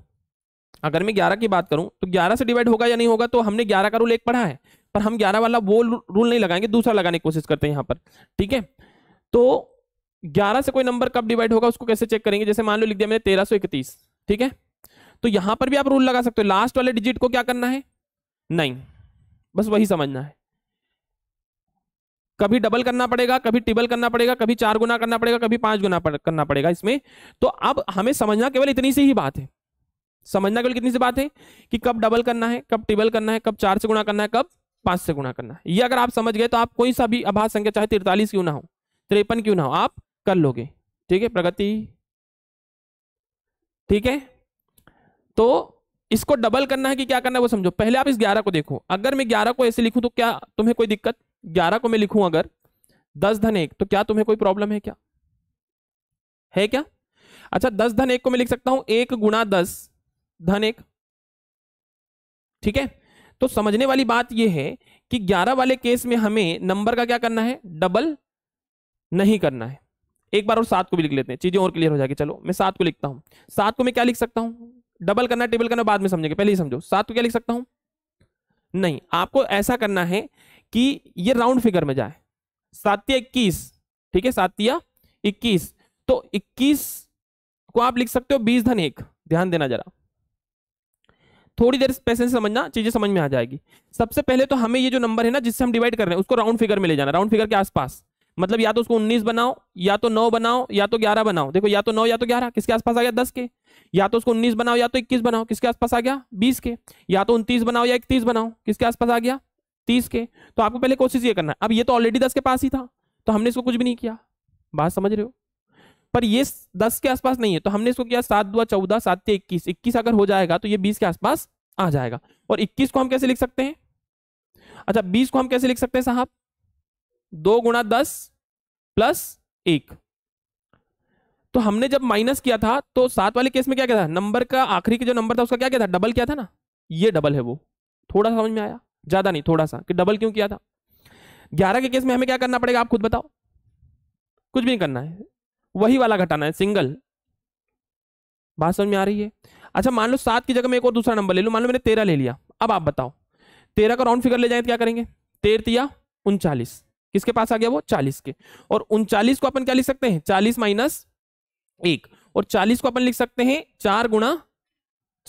अगर मैं ग्यारह की बात करूं तो ग्यारह से डिवाइड होगा या नहीं होगा तो हमने ग्यारह का रूल एक पढ़ा है पर हम ग्यारह वाला वो रूल नहीं लगाएंगे दूसरा लगाने की कोशिश करते हैं यहाँ पर ठीक है तो ग्यारह से कोई नंबर कब डिवाइड होगा उसको कैसे चेक करेंगे जैसे मान लो लिख दिया मैंने तेरह ठीक है तो यहां पर भी आप रूल लगा सकते हो लास्ट वाले डिजिट को क्या करना है नहीं बस वही समझना है कभी डबल करना पड़ेगा कभी ट्रिबल करना पड़ेगा कभी चार गुना करना पड़ेगा कभी पांच गुना पड़, करना पड़ेगा इसमें तो अब हमें समझना केवल इतनी सी ही बात है समझना केवल कितनी सी बात है कि कब डबल करना है कब ट्रिबल करना है कब चार से गुना करना है कब पांच से गुना करना है ये अगर आप समझ गए तो आप कोई सा भी अभाव संख्या चाहे तिरतालीस क्यों ना हो तिरपन क्यों ना हो आप कर लोगे ठीक है प्रगति ठीक है तो इसको डबल करना है कि क्या करना है वो समझो पहले आप इस ग्यारह को देखो अगर मैं ग्यारह को ऐसे लिखूं तो क्या तुम्हें कोई दिक्कत ग्यारह को मैं लिखूं अगर दस धन एक तो क्या तुम्हें कोई प्रॉब्लम है क्या है क्या अच्छा दस धन एक को मैं लिख सकता हूं एक गुणा दस धन एक ठीक है तो समझने वाली बात यह है कि ग्यारह वाले केस में हमें नंबर का क्या करना है डबल नहीं करना है एक बार और सात को भी लिख लेते हैं चीजें और क्लियर हो जाएगी चलो मैं सात को लिखता हूं सात को मैं क्या लिख सकता हूं डबल करना टेबल करना बाद में समझेंगे पहले ही समझो सात को क्या लिख सकता हूं नहीं आपको ऐसा करना है कि ये राउंड फिगर में जाए सातिया इक्कीस ठीक है सातिया इक्कीस तो इक्कीस को आप लिख सकते हो बीस धन एक ध्यान देना जरा थोड़ी देर पैसे से समझना चीजें समझ में आ जाएगी सबसे पहले तो हमें ये जो नंबर है ना जिससे हम डिवाइड कर रहे हैं उसको राउंड फिगर में ले जाना राउंड फिगर के आसपास मतलब या तो उसको उन्नीस बनाओ या तो नौ बनाओ या तो ग्यारह बनाओ देखो या तो नौ या तो ग्यारह किसके आसपास आ गया दस के या तो उसको उन्नीस बनाओ या तो इक्कीस बनाओ किसके आसपास आ गया बीस के या तो 29 बनाओ या 31 बनाओ किसके आसपास आ गया तीस के तो आपको पहले कोशिश ये करना है अब ये तो ऑलरेडी दस के पास ही था तो हमने इसको कुछ भी नहीं किया बात समझ रहे हो पर ये दस के आसपास नहीं है तो हमने इसको किया सात दुआ चौदह सात इक्कीस इक्कीस अगर हो जाएगा तो ये बीस के आसपास आ जाएगा और इक्कीस को हम कैसे लिख सकते हैं अच्छा बीस को हम कैसे लिख सकते हैं साहब दो गुणा दस प्लस एक तो हमने जब माइनस किया था तो सात वाले केस में क्या क्या था नंबर का आखिरी का जो नंबर था उसका क्या क्या था डबल क्या था ना ये डबल है वो थोड़ा समझ में आया ज्यादा नहीं थोड़ा सा कि डबल क्यों किया था ग्यारह के केस में हमें क्या करना पड़ेगा आप खुद बताओ कुछ भी नहीं करना है वही वाला घटाना है सिंगल बात समझ में आ रही है अच्छा मान लो सात की जगह में एक और दूसरा नंबर ले लो मान लो मैंने तेरह ले लिया अब आप बताओ तेरह का राउंड फिगर ले जाए तो क्या करेंगे तेरह या उनचालीस किसके पास आ गया वो चालीस के और उनचालीस को अपन क्या लिख सकते हैं चालीस माइनस एक और चालीस को अपन लिख सकते हैं चार गुणा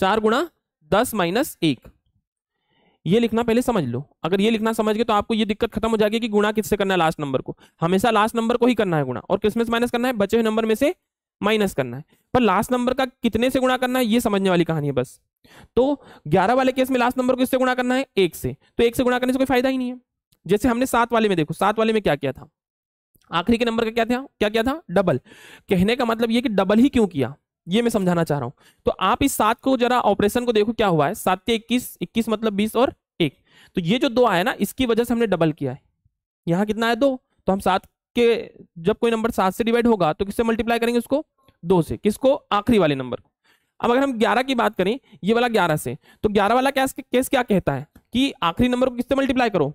चार गुणा दस माइनस एक ये लिखना पहले समझ लो अगर ये लिखना समझ गए तो आपको ये दिक्कत खत्म हो जाएगी कि गुणा किससे करना है लास्ट नंबर को हमेशा लास्ट नंबर को ही करना है गुणा और किसमें से माइनस करना है बचे हुए नंबर में से माइनस करना है पर लास्ट नंबर का कितने से गुणा करना है ये समझने वाली कहानी है बस तो ग्यारह वाले केस में लास्ट नंबर को किससे गुणा करना है एक से तो एक से गुणा करने से कोई फायदा ही नहीं है जैसे हमने सात वाले में देखो सात वाले में क्या किया था आखिरी के नंबर का क्या था क्या क्या था डबल कहने का मतलब ये कि डबल ही क्यों किया ये मैं समझाना चाह रहा हूं तो आप इस सात को जरा ऑपरेशन को देखो क्या हुआ है सात के इक्कीस इक्कीस मतलब बीस और एक तो ये जो दो आया ना इसकी वजह से हमने डबल किया है यहाँ कितना है दो तो हम सात के जब कोई नंबर सात से डिवाइड होगा तो किससे मल्टीप्लाई करेंगे उसको दो से किसको आखिरी वाले नंबर को अब अगर हम ग्यारह की बात करें ये वाला ग्यारह से तो ग्यारह वाला केस क्या कहता है कि आखिरी नंबर को किससे मल्टीप्लाई करो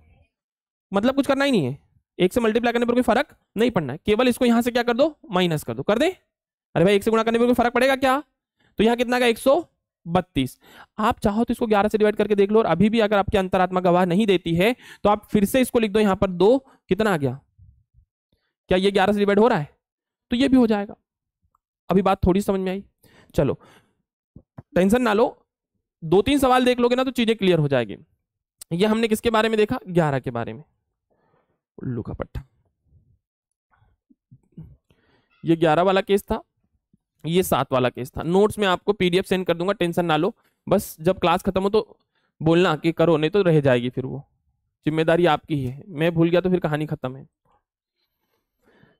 मतलब कुछ करना ही नहीं है एक से मल्टीप्लाई करने पर कोई फर्क नहीं पड़ना है केवल इसको यहां से क्या कर दो माइनस कर दो कर दे अरे भाई एक से गुणा करने पर कोई फर्क पड़ेगा क्या तो यहाँ कितना का एक बत्तीस आप चाहो तो इसको 11 से डिवाइड करके देख लो और अभी भी अगर आपकी अंतरात्मा गवाह नहीं देती है तो आप फिर से इसको लिख दो यहां पर दो कितना आ गया क्या ये 11 से डिवाइड हो रहा है तो ये भी हो जाएगा अभी बात थोड़ी समझ में आई चलो टेंशन ना लो दो तीन सवाल देख लोगे ना तो चीजें क्लियर हो जाएगी ये हमने किसके बारे में देखा ग्यारह के बारे में उल्लू का पट्टा ये ग्यारह वाला केस था ये सात वाला केस था नोट्स में आपको पीडीएफ सेंड कर दूंगा टेंशन ना लो बस जब क्लास खत्म हो तो बोलना कि करो नहीं तो रह जाएगी फिर वो जिम्मेदारी आपकी ही है मैं भूल गया तो फिर कहानी खत्म है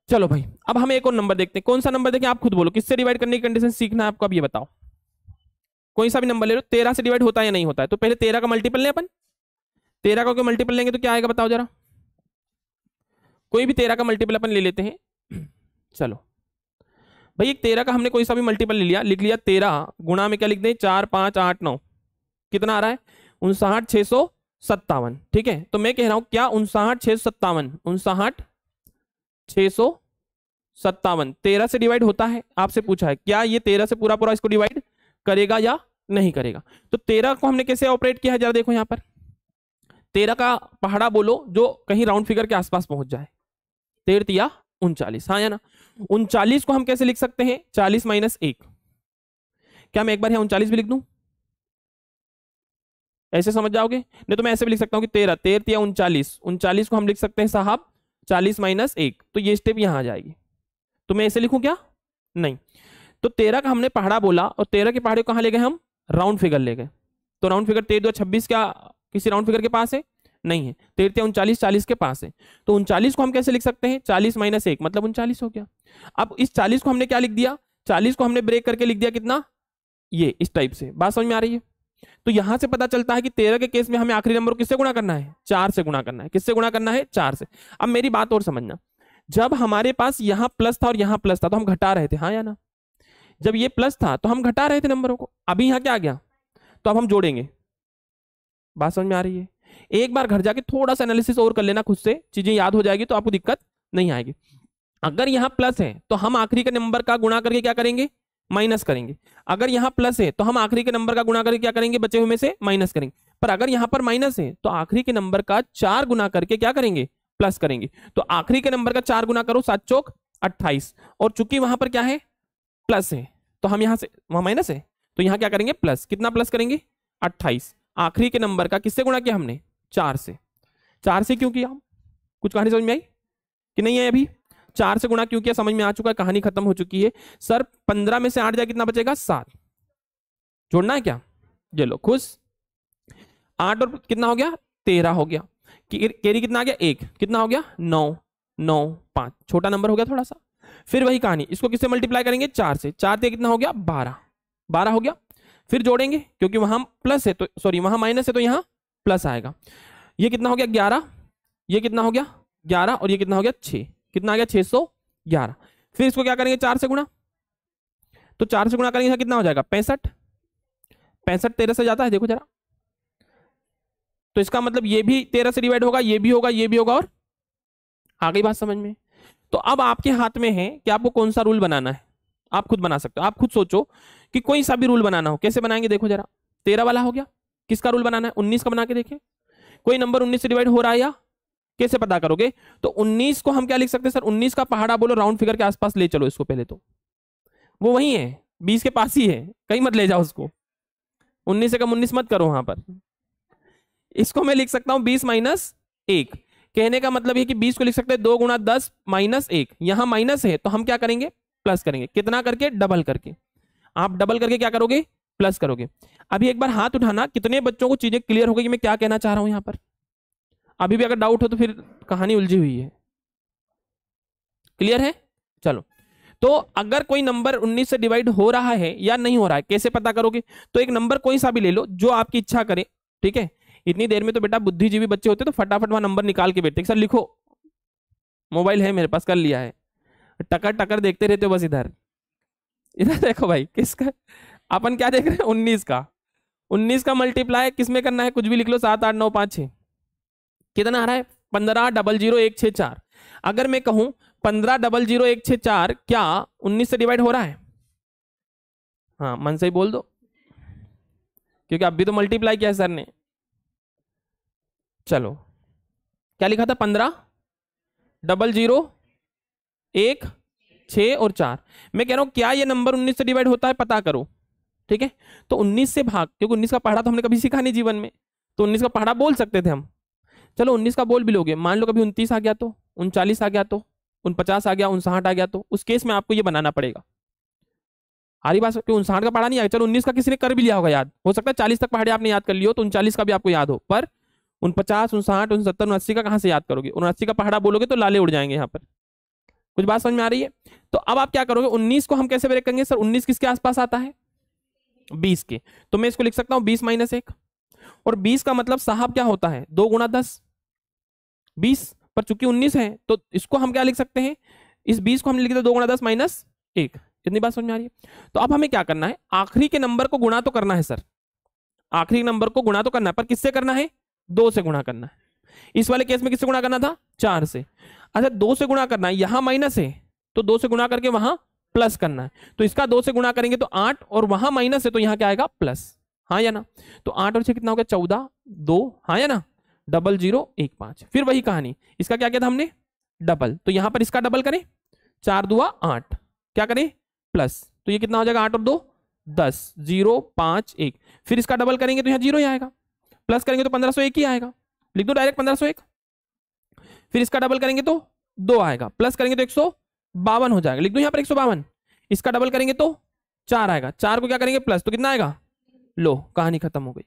चलो भाई अब हम एक और नंबर देखते हैं कौन सा नंबर देखें आप खुद बोलो किससे डिवाइड करने की कंडीशन सीखना है आपको अब ये बताओ कोई सा भी नंबर ले लो तेरह से डिवाइड होता है या नहीं होता है तो पहले तेरह का मल्टीपल लें अपन तेरह का मल्टीपल लेंगे तो क्या आएगा बताओ जरा कोई भी तेरह का मल्टीपल अपन ले लेते हैं चलो भाई एक तेरह का हमने कोई सा भी मल्टीपल ले लिया लिख लिया तेरह गुणा में क्या लिख दें चार पाँच आठ नौ कितना आ रहा है उनसाहठ छः सौ सत्तावन ठीक है तो मैं कह रहा हूँ क्या उनसाहठ छः सौ सत्तावन उनसाहठ छः सौ सत्तावन तेरह से डिवाइड होता है आपसे पूछा है क्या ये तेरह से पूरा पूरा इसको डिवाइड करेगा या नहीं करेगा तो तेरह को हमने कैसे ऑपरेट किया है जरा देखो यहाँ पर तेरह का पहाड़ा बोलो जो कहीं राउंड फिगर के आसपास पहुंच जाए या उनचालीस हाँ या ना उनचालीस को हम कैसे लिख सकते हैं चालीस माइनस एक क्या मैं एक बार यहां उनचालीस भी लिख दूं ऐसे समझ जाओगे नहीं तो मैं ऐसे भी लिख सकता हूं कि तेरह तेरह या उनचालीस उनचालीस को हम लिख सकते हैं साहब चालीस माइनस एक तो ये स्टेप यहां आ जाएगी तो मैं ऐसे लिखूं क्या नहीं तो तेरह का हमने पहाड़ा बोला और तेरह के पहाड़े कहाँ ले गए हम राउंड फिगर ले गए तो राउंड फिगर तेरह दो छब्बीस क्या किसी राउंड फिगर के पास है नहीं है तेरते तो उनचालीस चालीस के पास है तो उनचालीस को हम कैसे लिख सकते हैं चालीस माइनस एक मतलब उनचालीस हो गया अब इस चालीस को हमने क्या लिख दिया चालीस को हमने ब्रेक करके लिख दिया कितना ये इस टाइप से बात समझ में आ रही है तो यहां से पता चलता है कि तेरह के केस में हमें आखिरी नंबर किससे गुणा करना है चार से गुणा करना है किससे गुणा करना है चार से अब मेरी बात और समझना जब हमारे पास यहाँ प्लस था और यहां प्लस था तो हम घटा रहे थे हाँ या ना जब ये प्लस था तो हम घटा रहे थे नंबरों को अभी यहाँ क्या आ गया तो अब हम जोड़ेंगे बात समझ में आ रही है एक बार घर जाके थोड़ा सा एनालिसिस और कर लेना खुद से चीजें याद हो जाएगी तो आपको दिक्कत नहीं आएगी अगर यहाँ प्लस है तो हम आखिरी के नंबर का गुणा करके क्या करेंगे माइनस करेंगे अगर यहाँ प्लस है तो हम आखिरी के नंबर का गुणा करके क्या करेंगे बचे हुए से माइनस करेंगे पर अगर यहाँ पर माइनस है तो आखिरी के नंबर का चार गुना करके क्या करेंगे प्लस करेंगे तो आखिरी के नंबर का चार गुना करो सात चौक अट्ठाईस और चूंकि वहां पर क्या है प्लस है तो हम यहाँ से वहां माइनस है तो यहाँ क्या करेंगे प्लस कितना प्लस करेंगे अट्ठाईस आखिरी के नंबर का किससे गुणा किया हमने चार से चार से क्यों किया कुछ कहानी समझ में आई कि नहीं है अभी चार से गुणा क्यों किया समझ में आ चुका है कहानी खत्म हो चुकी है सर पंद्रह में से आठ जाए कितना बचेगा सात जोड़ना है क्या ये लो खुश आठ और कितना हो गया तेरह हो गया केरी कितना आ गया एक कितना हो गया नौ नौ पांच छोटा नंबर हो गया थोड़ा सा फिर वही कहानी इसको किससे मल्टीप्लाई करेंगे चार से चार ते कितना हो गया बारह बारह हो गया फिर जोड़ेंगे क्योंकि वहां प्लस है तो सॉरी वहां माइनस है तो यहां प्लस आएगा ये कितना हो गया ग्यारह ये कितना हो गया ग्यारह और ये कितना हो गया छ कितना आ गया छह सौ ग्यारह फिर इसको क्या करेंगे चार से गुणा तो चार से गुणा करेंगे कितना हो जाएगा पैंसठ पैंसठ तेरह से जाता है देखो जरा तो इसका मतलब ये भी तेरह से डिवाइड होगा ये भी होगा ये भी होगा और आगे बात समझ में तो अब आपके हाथ में है कि आपको कौन सा रूल बनाना है आप खुद बना सकते हो आप खुद सोचो कि कोई सा भी रूल बनाना हो कैसे बनाएंगे देखो जरा तेरह वाला हो गया किसका रूल बनाना है उन्नीस का बना के देखे कोई नंबर उन्नीस से डिवाइड हो रहा है या कैसे पता करोगे तो उन्नीस को हम क्या लिख सकते हैं सर उन्नीस का पहाड़ा बोलो राउंड फिगर के आसपास ले चलो इसको पहले तो वो वही है बीस के पास ही है कहीं मत ले जाओ उसको उन्नीस से कम उन्नीस मत करो वहां पर इसको मैं लिख सकता हूं बीस माइनस एक कहने का मतलब ये कि बीस को लिख सकते हैं दो गुणा दस माइनस एक यहां माइनस है तो हम क्या करेंगे प्लस करेंगे कितना करके डबल करके आप डबल करके क्या करोगे प्लस करोगे अभी एक बार हाथ उठाना कितने बच्चों को चीजें क्लियर हो गई मैं क्या कहना चाह रहा हूं यहां पर अभी भी अगर डाउट हो तो फिर कहानी उलझी हुई है क्लियर है चलो तो अगर कोई नंबर 19 से डिवाइड हो रहा है या नहीं हो रहा है कैसे पता करोगे तो एक नंबर कोई सा भी ले लो जो आपकी इच्छा करे ठीक है इतनी देर में तो बेटा बुद्धिजीवी बच्चे होते तो फटाफट वहां नंबर निकाल के बैठते सर लिखो मोबाइल है मेरे पास कर लिया है टकर टकर देखते रहते हो बस इधर इधर देखो भाई किसका अपन क्या देख रहे हैं उन्नीस का उन्नीस का मल्टीप्लाई किस में करना है कुछ भी लिख लो सात आठ नौ पाँच छः कितना आ रहा है पंद्रह डबल जीरो एक छः चार अगर मैं कहूँ पंद्रह डबल जीरो एक छः चार क्या उन्नीस से डिवाइड हो रहा है हाँ मन से ही बोल दो क्योंकि अब भी तो मल्टीप्लाई किया है सर ने चलो क्या लिखा था पंद्रह डबल जीरो एक छ और चार मैं कह रहा हूं क्या ये नंबर उन्नीस से डिवाइड होता है पता करो ठीक है तो उन्नीस से भाग क्योंकि उन्नीस का पहाड़ा तो हमने कभी सीखा नहीं जीवन में तो उन्नीस का पहाड़ा बोल सकते थे हम चलो उन्नीस का बोल भी लोगे मान लो कभी उनतीस आ गया तो उनचालीस आ गया तो उन पचास आ गया उनसाठ आ गया तो उस केस में आपको ये बनाना पड़ेगा हरी बात क्यों उनसाठ का पहाड़ा नहीं आया चलो उन्नीस का किसी ने कर भी लिया होगा याद हो सकता है चालीस तक पहाड़ी आपने याद कर लियो तो उनचालीस का भी आपको याद हो पर उन पचास उनसाठ उनसत्तर उनासी का कहाँ से याद करोगे उनासी का पहाड़ा बोलोगे तो लाले उड़ जाएंगे यहाँ पर कुछ बात समझ में आ रही है तो अब आप क्या करोगे 19 को हम कैसे ब्रेक करेंगे सर 19 किसके आसपास आता है 20 के तो मैं इसको लिख सकता हूं 20 माइनस एक और 20 का मतलब साहब क्या होता है दो गुणा दस बीस पर चूंकि उन्नीस है तो इसको हम क्या लिख सकते हैं इस बीस को हमने लिख दिया दो गुणा दस माइनस एक इतनी बात समझ में आ रही है तो अब हमें क्या करना है आखिरी के नंबर को गुणा तो करना है सर आखिरी नंबर को गुणा तो करना है पर किससे करना है दो से गुणा करना है इस वाले केस में किससे गुणा करना था चार से अच्छा दो से गुणा करना है यहां माइनस है तो दो से गुणा करके वहां प्लस करना है तो इसका दो से गुणा करेंगे तो आठ और वहां माइनस है तो यहां क्या आएगा प्लस हाँ या ना तो आठ और छह कितना हो गया चौदह दो हाँ या ना डबल जीरो एक पांच फिर वही कहानी इसका क्या किया था हमने डबल तो यहां पर इसका डबल करें चार दुआ आठ क्या करें प्लस तो ये कितना हो जाएगा आठ और दो दस जीरो पांच एक फिर इसका डबल करेंगे तो यहां जीरो ही आएगा प्लस करेंगे तो पंद्रह सौ एक ही आएगा लिख दो डायरेक्ट पंद्रह सौ एक फिर इसका डबल करेंगे तो दो आएगा प्लस करेंगे तो एक बावन हो जाएगा लिख दो यहाँ पर एक बावन इसका डबल करेंगे तो चार आएगा चार को क्या करेंगे प्लस तो कितना आएगा लो कहानी खत्म हो गई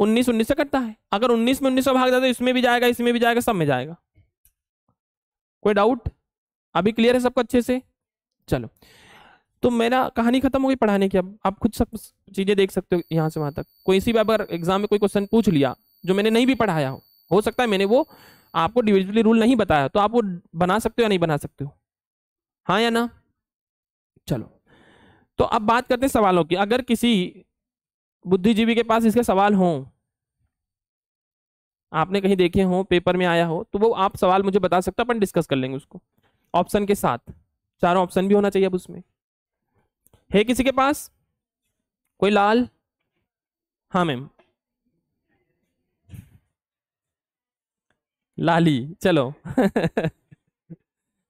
उन्नीस उन्नीस से कटता है अगर उन्नीस में उन्नीस सौ भाग जाता है तो इसमें भी जाएगा इसमें भी जाएगा सब में जाएगा कोई डाउट अभी क्लियर है सबको अच्छे से चलो तो मेरा कहानी खत्म हो गई पढ़ाने की अब आप खुद सब चीजें देख सकते हो यहाँ से वहां तक कोई इसी भी अगर एग्जाम में कोई क्वेश्चन पूछ लिया जो मैंने नहीं भी पढ़ाया हो हो सकता है मैंने वो आपको डिविजिबिलिटी रूल नहीं बताया तो आप वो बना सकते हो या नहीं बना सकते हो हाँ या ना चलो तो अब बात करते हैं सवालों की अगर किसी बुद्धिजीवी के पास इसके सवाल हों आपने कहीं देखे हों पेपर में आया हो तो वो आप सवाल मुझे बता सकते हो अपन डिस्कस कर लेंगे उसको ऑप्शन के साथ चारों ऑप्शन भी होना चाहिए अब उसमें है किसी के पास कोई लाल हाँ मैम लाली चलो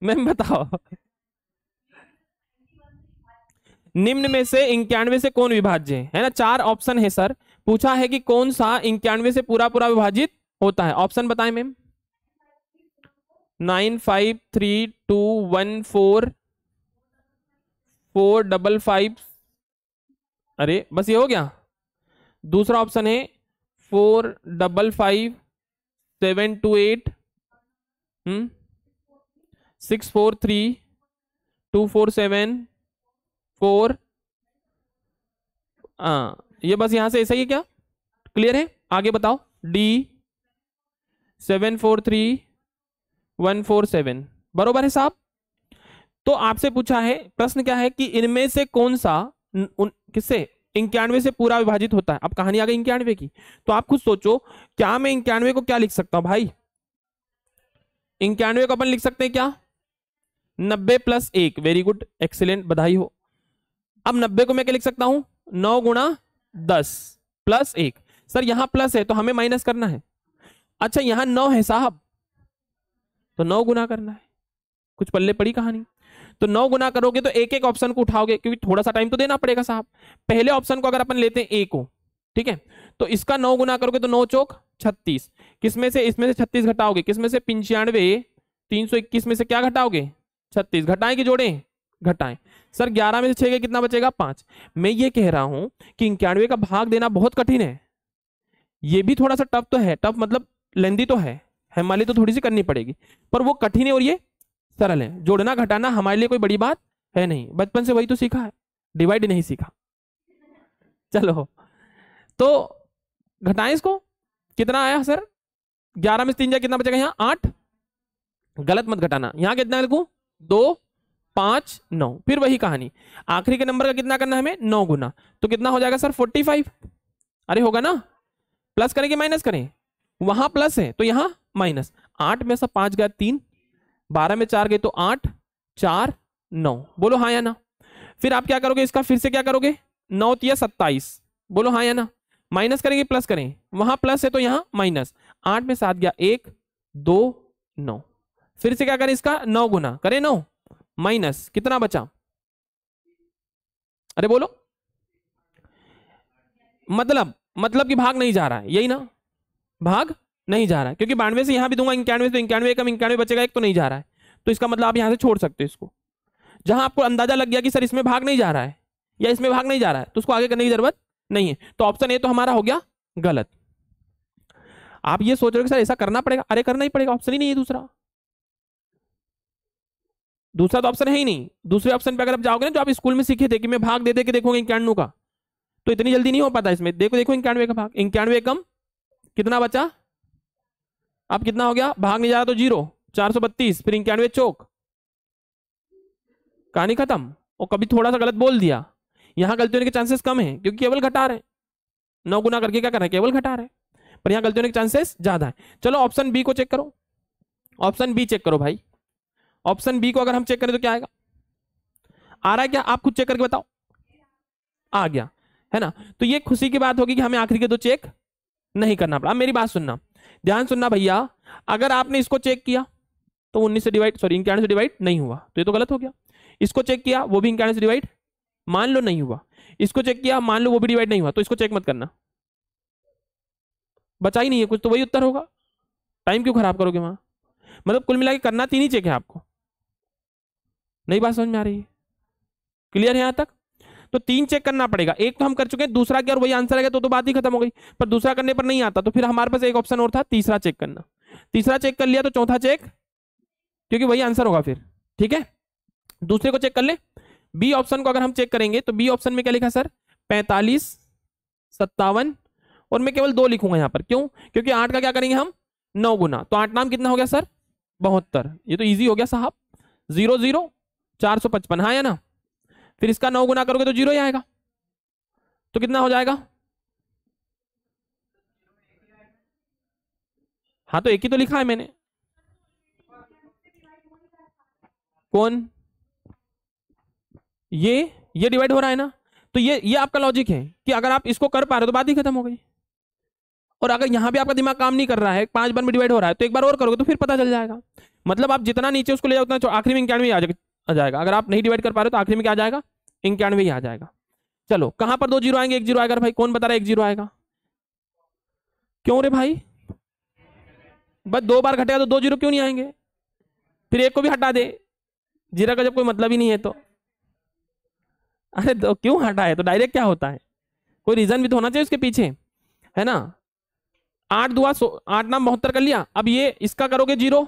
मैम बताओ निम्न में से इक्यानवे से कौन विभाज्य है ना चार ऑप्शन है सर पूछा है कि कौन सा इक्यानवे से पूरा पूरा विभाजित होता है ऑप्शन बताएं ma'am nine five three two one four four double five अरे बस ये हो गया दूसरा ऑप्शन है four double five seven two eight hmm, six four three two four seven four हाँ ये बस यहां से ऐसा ही है क्या क्लियर है आगे बताओ D seven four three one four seven बरोबर है साहब तो आपसे पूछा है प्रश्न क्या है कि इनमें से कौन सा किससे इक्यानवे से पूरा विभाजित होता है अब कहानी आ गई इक्यानवे की तो आप खुद सोचो क्या मैं इक्यानवे को क्या लिख सकता हूं भाई इक्यानवे को अपन लिख सकते हैं क्या नब्बे प्लस एक वेरी गुड एक्सीलेंट बधाई हो अब नब्बे को मैं क्या लिख सकता हूं नौ गुणा दस प्लस एक सर यहां प्लस है तो हमें माइनस करना है अच्छा यहां नौ है साहब तो नौ गुना करना है कुछ पल्ले पड़ी कहानी तो नौ गुना करोगे तो एक एक ऑप्शन को उठाओगे क्योंकि थोड़ा सा टाइम तो देना पड़ेगा साहब पहले ऑप्शन को अगर अपन लेते हैं ए को ठीक है तो इसका नौ गुना करोगे तो नौ चौक छत्तीस किसमें से इसमें से छत्तीस घटाओगे किसमें से पंचानवे तीन सौ इक्कीस में से क्या घटाओगे छत्तीस घटाएं कि जोड़े घटाएं सर ग्यारह में से छह कितना बचेगा पांच मैं ये कह रहा हूं कि इक्यानवे का भाग देना बहुत कठिन है ये भी थोड़ा सा टफ तो है टफ मतलब लेंदी तो है हेमाली तो थोड़ी सी करनी पड़ेगी पर वो कठिन है और ये सरल है जोड़ना घटाना हमारे लिए कोई बड़ी बात है नहीं बचपन से वही तो सीखा है डिवाइड नहीं सीखा चलो तो घटाएं इसको कितना आया सर ग्यारह में तीन जा कितना बचेगा यहाँ आठ गलत मत घटाना यहाँ कितना लिखू दो पांच नौ फिर वही कहानी आखिरी के नंबर का कितना करना हमें नौ गुना तो कितना हो जाएगा सर फोर्टी फाइव अरे होगा ना प्लस करेंगे माइनस करें वहां प्लस है तो यहाँ माइनस आठ में से पांच गया तीन बारह में चार गए तो आठ चार नौ बोलो हाँ या ना फिर आप क्या करोगे इसका फिर से क्या करोगे नौ तिया सत्ताईस बोलो हाँ या ना माइनस करेंगे प्लस करें वहां प्लस है तो यहां माइनस आठ में सात गया एक दो नौ फिर से क्या करें इसका नौ गुना करें नौ माइनस कितना बचा अरे बोलो मतलब मतलब कि भाग नहीं जा रहा है यही ना भाग नहीं जा रहा है क्योंकि बानवे से यहाँ भी दूंगा इक्यानवे से इक्यानवे कम इक्यानवे बचेगा एक तो नहीं जा रहा है तो इसका मतलब आप यहाँ से छोड़ सकते हो इसको जहाँ आपको अंदाजा लग गया कि सर इसमें भाग नहीं जा रहा है या इसमें भाग नहीं जा रहा है तो उसको आगे करने की जरूरत नहीं है तो ऑप्शन ए तो हमारा हो गया गलत आप ये सोच रहे हो कि सर ऐसा करना पड़ेगा अरे करना ही पड़ेगा ऑप्शन ही नहीं है दूसरा दूसरा तो ऑप्शन है ही नहीं दूसरे ऑप्शन पे अगर आप जाओगे ना जो आप स्कूल में सीखे थे कि मैं भाग दे दे के देखूंगा इक्यानवे का तो इतनी जल्दी नहीं हो पाता इसमें देखो देखो इक्यानवे का भाग इक्यानवे कम कितना बचा अब कितना हो गया भाग नहीं जा रहा तो जीरो चार सौ बत्तीस फिर इक्यानवे चौक कहानी खत्म और कभी थोड़ा सा गलत बोल दिया यहां गलती होने के चांसेस कम है क्योंकि केवल घटा रहे नौ गुना करके क्या कर रहे केवल घटा रहे पर यहां गलती होने के चांसेस ज्यादा है चलो ऑप्शन बी को चेक करो ऑप्शन बी चेक करो भाई ऑप्शन बी को अगर हम चेक करें तो क्या आएगा आ रहा है क्या आप खुद चेक करके बताओ आ गया है ना तो ये खुशी की बात होगी कि हमें आखिरी के दो चेक नहीं करना पड़ा मेरी बात सुनना ध्यान सुनना भैया अगर आपने इसको चेक किया तो उन्नीस से डिवाइड सॉरी इंक्यानवे से डिवाइड नहीं हुआ तो ये तो गलत हो गया इसको चेक किया वो भी इंक्यानवे से डिवाइड मान लो नहीं हुआ इसको चेक किया मान लो वो भी डिवाइड नहीं हुआ तो इसको चेक मत करना बचा ही नहीं है कुछ तो वही उत्तर होगा टाइम क्यों खराब करोगे वहां मतलब कुल मिला के करना तीन तो ही चेक है आपको नई बात समझ में आ रही है क्लियर है यहां तक तो तीन चेक करना पड़ेगा एक तो हम कर चुके हैं दूसरा क्या और वही आंसर आएगा तो तो बात ही खत्म हो गई पर दूसरा करने पर नहीं आता तो फिर हमारे पास एक ऑप्शन और था तीसरा चेक करना तीसरा चेक कर लिया तो चौथा चेक क्योंकि वही आंसर होगा फिर ठीक है दूसरे को चेक कर ले बी ऑप्शन को अगर हम चेक करेंगे तो बी ऑप्शन में क्या लिखा सर पैंतालीस सत्तावन और मैं केवल दो लिखूंगा यहां पर क्यों क्योंकि आठ का क्या करेंगे हम नौ गुना तो आठ नाम कितना हो गया सर बहत्तर ये तो ईजी हो गया साहब जीरो जीरो चार सौ पचपन हाँ या ना फिर इसका नौ गुना करोगे तो जीरो ही आएगा तो कितना हो जाएगा हाँ तो एक ही तो लिखा है मैंने कौन ये ये डिवाइड हो रहा है ना तो ये ये आपका लॉजिक है कि अगर आप इसको कर पा रहे हो तो बात ही खत्म हो गई और अगर यहां भी आपका दिमाग काम नहीं कर रहा है पांच बार में डिवाइड हो रहा है तो एक बार और करोगे तो फिर पता चल जाएगा मतलब आप जितना नीचे उसको ले जाओ उतना आखिरी में इक्यानवे आ जाएगा आ जाएगा अगर आप नहीं डिवाइड कर पा रहे हो तो आखिरी में क्या आ जाएगा इक्यानवे ही आ जाएगा चलो कहां पर दो जीरो आएंगे एक जीरो आएगा भाई कौन बता रहा है एक जीरो आएगा क्यों रे भाई बस दो बार घटेगा तो दो जीरो क्यों नहीं आएंगे फिर एक को भी हटा दे जीरो का जब कोई मतलब ही नहीं है तो अरे तो क्यों हटा है तो डायरेक्ट क्या होता है कोई रीजन भी तो होना चाहिए उसके पीछे है ना आठ दुआ सो आठ नाम बहत्तर कर लिया अब ये इसका करोगे जीरो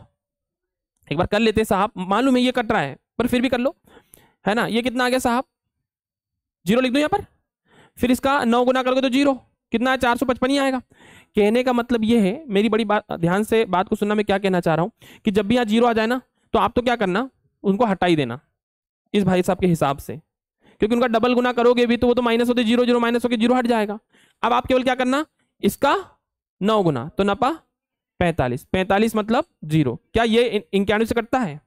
एक बार कर लेते साहब मालूम है ये कट रहा है पर फिर भी कर लो है ना ये कितना आ गया साहब जीरो लिख दो यहाँ पर फिर इसका नौ गुना करोगे तो जीरो कितना है चार सौ पचपन ही आएगा कहने का मतलब ये है मेरी बड़ी बात ध्यान से बात को सुनना मैं क्या कहना चाह रहा हूँ कि जब भी यहाँ जीरो आ जाए ना तो आप तो क्या करना उनको हटा ही देना इस भाई साहब के हिसाब से क्योंकि उनका डबल गुना करोगे भी तो वो तो माइनस होते जीरो जीरो माइनस होकर जीरो हट जाएगा अब आप केवल क्या करना इसका नौ गुना तो नपा पैंतालीस पैंतालीस मतलब जीरो क्या ये इक्यानवे से कटता है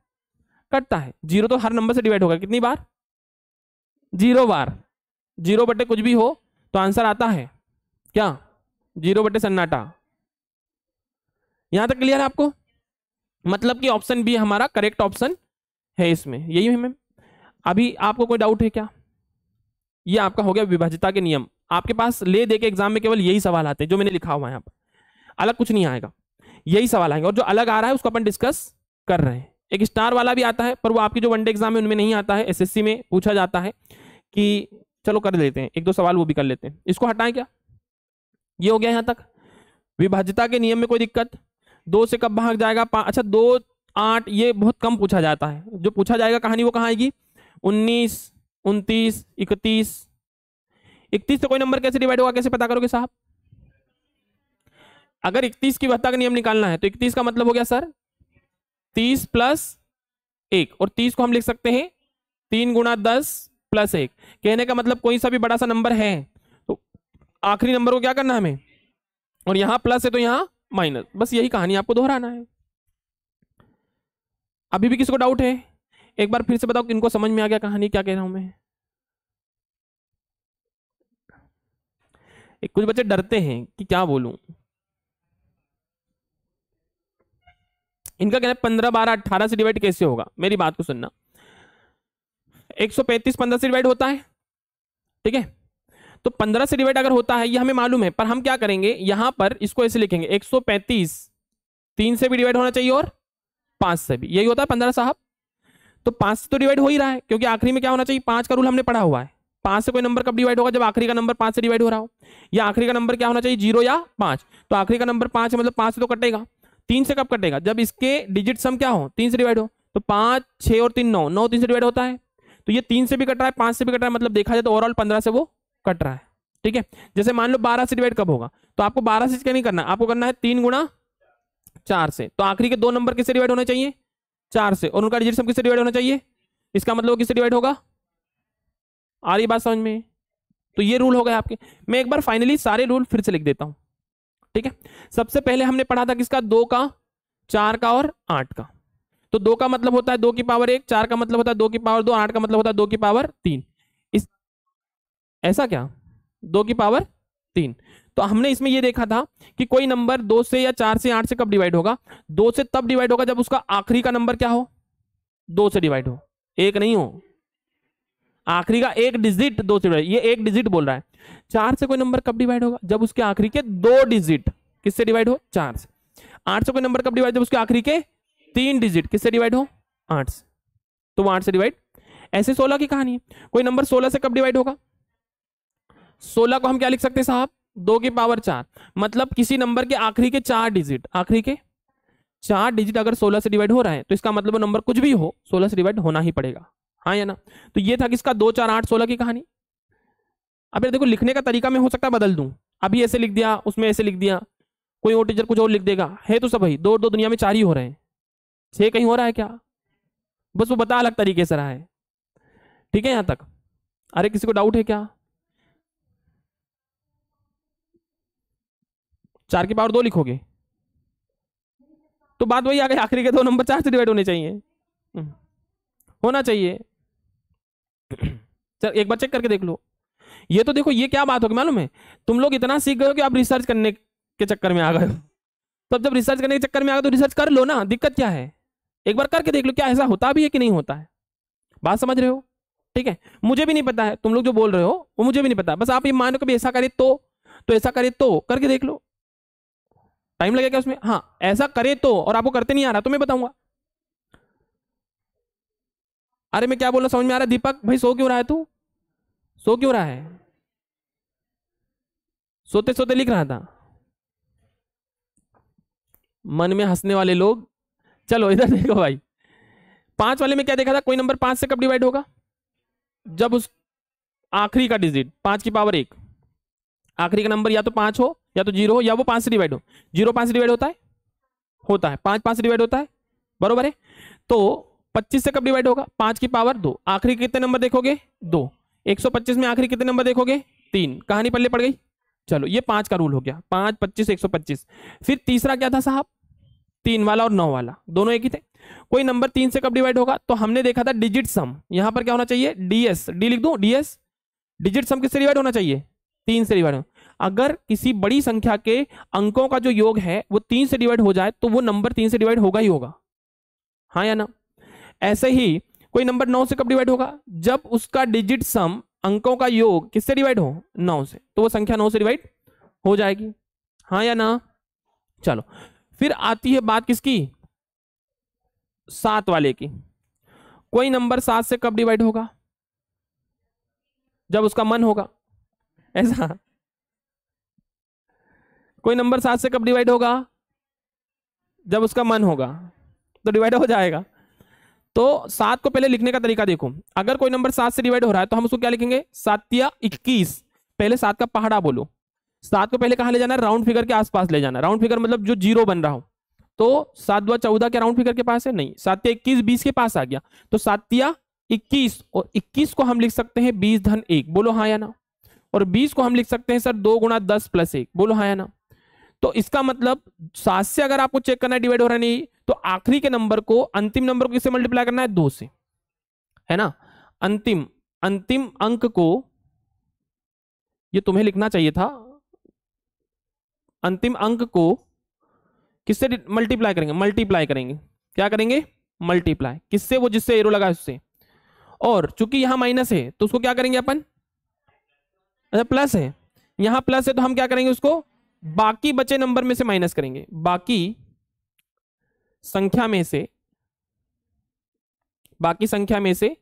कटता है जीरो तो हर नंबर से डिवाइड होगा कितनी बार जीरो बार जीरो बटे कुछ भी हो तो आंसर आता है क्या जीरो बटे सन्नाटा यहां तक क्लियर है आपको मतलब कि ऑप्शन बी हमारा करेक्ट ऑप्शन है इसमें यही है मैम अभी आपको कोई डाउट है क्या ये आपका हो गया विभाजिता के नियम आपके पास ले दे के एग्जाम में केवल यही सवाल आते हैं जो मैंने लिखा हुआ है यहाँ पर अलग कुछ नहीं आएगा यही सवाल आएंगे और जो अलग आ रहा है उसको अपन डिस्कस कर रहे हैं एक स्टार वाला भी आता है पर वो आपके जो वनडे एग्जाम है उनमें नहीं आता है एस में पूछा जाता है कि चलो कर लेते हैं एक दो सवाल वो भी कर लेते हैं इसको हटाएं क्या ये हो गया यहाँ तक विभाज्यता के नियम में कोई दिक्कत दो से कब भाग जाएगा अच्छा दो आठ ये बहुत कम पूछा जाता है जो पूछा जाएगा कहानी वो कहाँ आएगी उन्नीस उनतीस इकतीस इकतीस से कोई नंबर कैसे डिवाइड होगा कैसे पता करोगे साहब अगर इकतीस की वत्ता का नियम निकालना है तो इकतीस का मतलब हो गया सर तीस प्लस एक और तीस को हम लिख सकते हैं तीन गुणा दस प्लस एक कहने का मतलब कोई सा भी बड़ा सा नंबर है तो आखिरी नंबर को क्या करना हमें और यहां प्लस है तो यहां माइनस बस यही कहानी आपको दोहराना है अभी भी किसी को डाउट है एक बार फिर से बताओ किनको समझ में आ गया कहानी क्या कह रहा हूं मैं कुछ बच्चे डरते हैं कि क्या बोलूं इनका कहना है पंद्रह बारह अट्ठारह से डिवाइड कैसे होगा मेरी बात को सुनना एक सौ पैंतीस पंद्रह से डिवाइड होता है ठीक है तो पंद्रह से डिवाइड अगर होता है ये हमें मालूम है पर हम क्या करेंगे यहां पर इसको ऐसे लिखेंगे एक सौ पैंतीस तीन से भी डिवाइड होना चाहिए और पांच से भी यही होता है पंद्रह साहब तो पांच से तो डिवाइड हो ही रहा है क्योंकि आखिरी में क्या होना चाहिए पांच का रूल हमने पढ़ा हुआ है पांच से कोई नंबर कब डिवाइड होगा जब आखिरी का नंबर पांच से डिवाइड हो रहा हो या आखिरी का नंबर क्या होना चाहिए जीरो या पांच तो आखिरी का नंबर पांच है मतलब पांच से तो कटेगा तीन से कब कटेगा जब इसके डिजिट सम क्या हो तीन से डिवाइड हो तो पांच छह और तीन नौ नौ तीन से डिवाइड होता है तो ये तीन से भी कट रहा है पांच से भी कट रहा है मतलब देखा जाए तो ओवरऑल पंद्रह से वो कट रहा है ठीक है जैसे मान लो बारह से डिवाइड कब होगा तो आपको बारह से क्या नहीं करना आपको करना है तीन गुणा चार से तो आखिरी के दो नंबर किससे डिवाइड होने चाहिए चार से और उनका डिजिट सम किससे डिवाइड होना चाहिए इसका मतलब किससे डिवाइड होगा आ रही बात समझ में तो ये रूल हो गए आपके मैं एक बार फाइनली सारे रूल फिर से लिख देता हूं ठीक है सबसे पहले हमने पढ़ा था किसका दो का चार का और आठ का तो दो का मतलब होता है दो की पावर एक चार का मतलब होता है दो की पावर दो आठ का मतलब होता है दो की पावर तीन इस ऐसा क्या दो की पावर तीन तो हमने इसमें यह देखा था कि कोई नंबर दो से या चार से आठ से कब डिवाइड होगा दो से तब डिवाइड होगा जब उसका आखिरी का नंबर क्या हो दो से डिवाइड हो एक नहीं हो आखिरी का एक डिजिट दो से ये एक डिजिट बोल रहा है चार से कोई नंबर कब डिवाइड होगा जब उसके आखिरी के दो डिजिट किससे डिवाइड हो चार से आठ से कोई नंबर कब डिवाइड जब उसके आखिरी के तीन डिजिट किससे डिवाइड हो आठ से तो आठ से डिवाइड ऐसे सोलह की कहानी है कोई नंबर सोलह से कब डिवाइड होगा सोलह को हम क्या लिख सकते हैं साहब दो की पावर चार मतलब किसी नंबर के आखिरी के चार डिजिट आखिरी के चार डिजिट अगर सोलह से डिवाइड हो रहा है तो इसका मतलब नंबर कुछ भी हो सोलह से डिवाइड होना ही पड़ेगा हाँ या ना तो ये था किसका दो चार आठ सोलह की कहानी अब देखो लिखने का तरीका मैं हो सकता है बदल दूं अभी ऐसे लिख दिया उसमें ऐसे लिख दिया कोई और टीचर कुछ और लिख देगा है तो सब भाई दो दो दुनिया में चार ही हो रहे हैं छह कहीं हो रहा है क्या बस वो बता अलग तरीके से रहा है ठीक है यहाँ तक अरे किसी को डाउट है क्या चार की पावर दो लिखोगे तो बात वही आ गई आखिरी के दो नंबर चार से डिवाइड होने चाहिए हम्म। होना चाहिए एक बार चेक करके देख लो ये तो देखो ये क्या बात होगी मालूम है तुम लोग इतना सीख गए हो कि आप रिसर्च करने के चक्कर में आ गए हो तो जब रिसर्च करने के चक्कर में आ गए तो रिसर्च कर लो ना दिक्कत क्या है एक बार करके देख लो क्या ऐसा होता भी है कि नहीं होता है बात समझ रहे हो ठीक है मुझे भी नहीं पता है तुम लोग जो बोल रहे हो वो मुझे भी नहीं पता बस आप ये मानो कभी ऐसा करे तो तो ऐसा करे तो करके देख लो टाइम लगेगा उसमें हाँ ऐसा करे तो और आपको करते नहीं आ रहा तो मैं बताऊंगा अरे मैं क्या बोल रहा समझ में आ रहा दीपक भाई सो क्यों रहा है तू सो क्यों रहा है सोते सोते लिख रहा था मन में हंसने वाले लोग चलो इधर देखो भाई पांच वाले में क्या देखा था कोई नंबर पांच से कब डिवाइड होगा जब उस आखिरी का डिजिट पांच की पावर एक आखिरी का नंबर या तो पांच हो या तो जीरो हो या वो पांच से डिवाइड हो जीरो पांच से डिवाइड होता है होता है पांच पांच से डिवाइड होता है बरोबर है तो पच्चीस से कब डिवाइड होगा पांच की पावर दो आखिरी कितने नंबर देखोगे दो 125 में आखिरी कितने नंबर देखोगे तीन कहानी पल्ले पड़ गई चलो ये पांच का रूल हो गया पांच पच्चीस एक सौ पच्चीस फिर तीसरा क्या था साहब तीन वाला और नौ वाला दोनों एक ही थे कोई नंबर तीन से कब डिवाइड होगा तो हमने देखा था डिजिट सम यहां पर क्या होना चाहिए डीएस डी लिख दू डीएस डिजिट सम किससे डिवाइड होना चाहिए तीन से डिवाइड अगर किसी बड़ी संख्या के अंकों का जो योग है वो तीन से डिवाइड हो जाए तो वो नंबर तीन से डिवाइड होगा ही होगा हाँ या ना ऐसे ही कोई नंबर नौ से कब डिवाइड होगा जब उसका डिजिट सम अंकों का योग किससे डिवाइड हो नौ से तो वो संख्या नौ से डिवाइड हो जाएगी हाँ या ना चलो फिर आती है बात किसकी सात वाले की कोई नंबर सात से कब डिवाइड होगा जब उसका मन होगा ऐसा कोई नंबर सात से कब डिवाइड होगा जब उसका मन होगा तो डिवाइड हो जाएगा तो सात को पहले लिखने का तरीका देखो अगर कोई नंबर सात से डिवाइड हो रहा है तो हम उसको क्या लिखेंगे सातिया इक्कीस पहले सात का पहाड़ा बोलो सात को पहले कहाँ ले जाना है राउंड फिगर के आसपास ले जाना राउंड फिगर मतलब जो जीरो बन रहा हो तो सात दो चौदह के राउंड फिगर के पास है नहीं सातिया इक्कीस बीस के पास आ गया तो सातिया इक्कीस और इक्कीस को हम लिख सकते हैं बीस धन एक बोलो हाँ या ना और बीस को हम लिख सकते हैं सर दो गुणा दस प्लस एक बोलो हाँ या ना तो इसका मतलब सात से अगर आपको चेक करना है डिवाइड हो रहा नहीं तो आखिरी के नंबर को अंतिम नंबर को किससे मल्टीप्लाई करना है दो से है ना अंतिम अंतिम अंक को ये तुम्हें लिखना चाहिए था अंतिम अंक को किससे मल्टीप्लाई करेंगे मल्टीप्लाई करेंगे क्या करेंगे मल्टीप्लाई किससे वो जिससे एरो लगा उससे और चूंकि यहां माइनस है तो उसको क्या करेंगे अपन अच्छा प्लस है यहां प्लस है तो हम क्या करेंगे उसको बाकी बचे नंबर में से माइनस करेंगे बाकी संख्या में से बाकी संख्या में से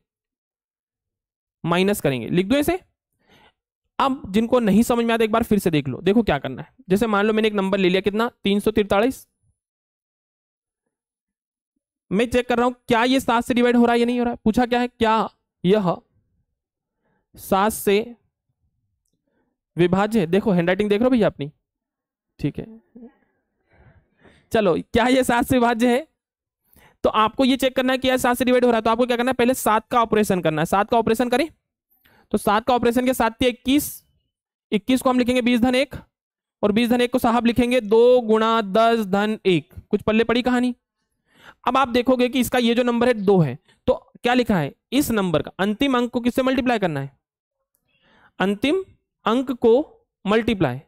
माइनस करेंगे लिख दो इसे अब जिनको नहीं समझ में आता एक बार फिर से देख लो देखो क्या करना है जैसे मान लो मैंने एक नंबर ले लिया कितना तीन सौ तिरतालीस मैं चेक कर रहा हूं क्या ये सात से डिवाइड हो रहा है या नहीं हो रहा है पूछा क्या है क्या यह सात से विभाज्य देखो हैंडराइटिंग देख रहे हो भैया अपनी ठीक है चलो क्या ये सात से विभाज्य है तो आपको ये चेक करना है कि यह सात से डिवाइड हो रहा है तो आपको क्या करना है पहले सात का ऑपरेशन करना है सात का ऑपरेशन करें तो सात का ऑपरेशन के सात इक्कीस इक्कीस को हम लिखेंगे बीस धन एक और बीस धन एक को साहब लिखेंगे दो गुणा दस धन एक कुछ पल्ले पड़ी कहानी अब आप देखोगे कि इसका ये जो नंबर है दो है तो क्या लिखा है इस नंबर का अंतिम अंक को किससे मल्टीप्लाई करना है अंतिम अंक को मल्टीप्लाई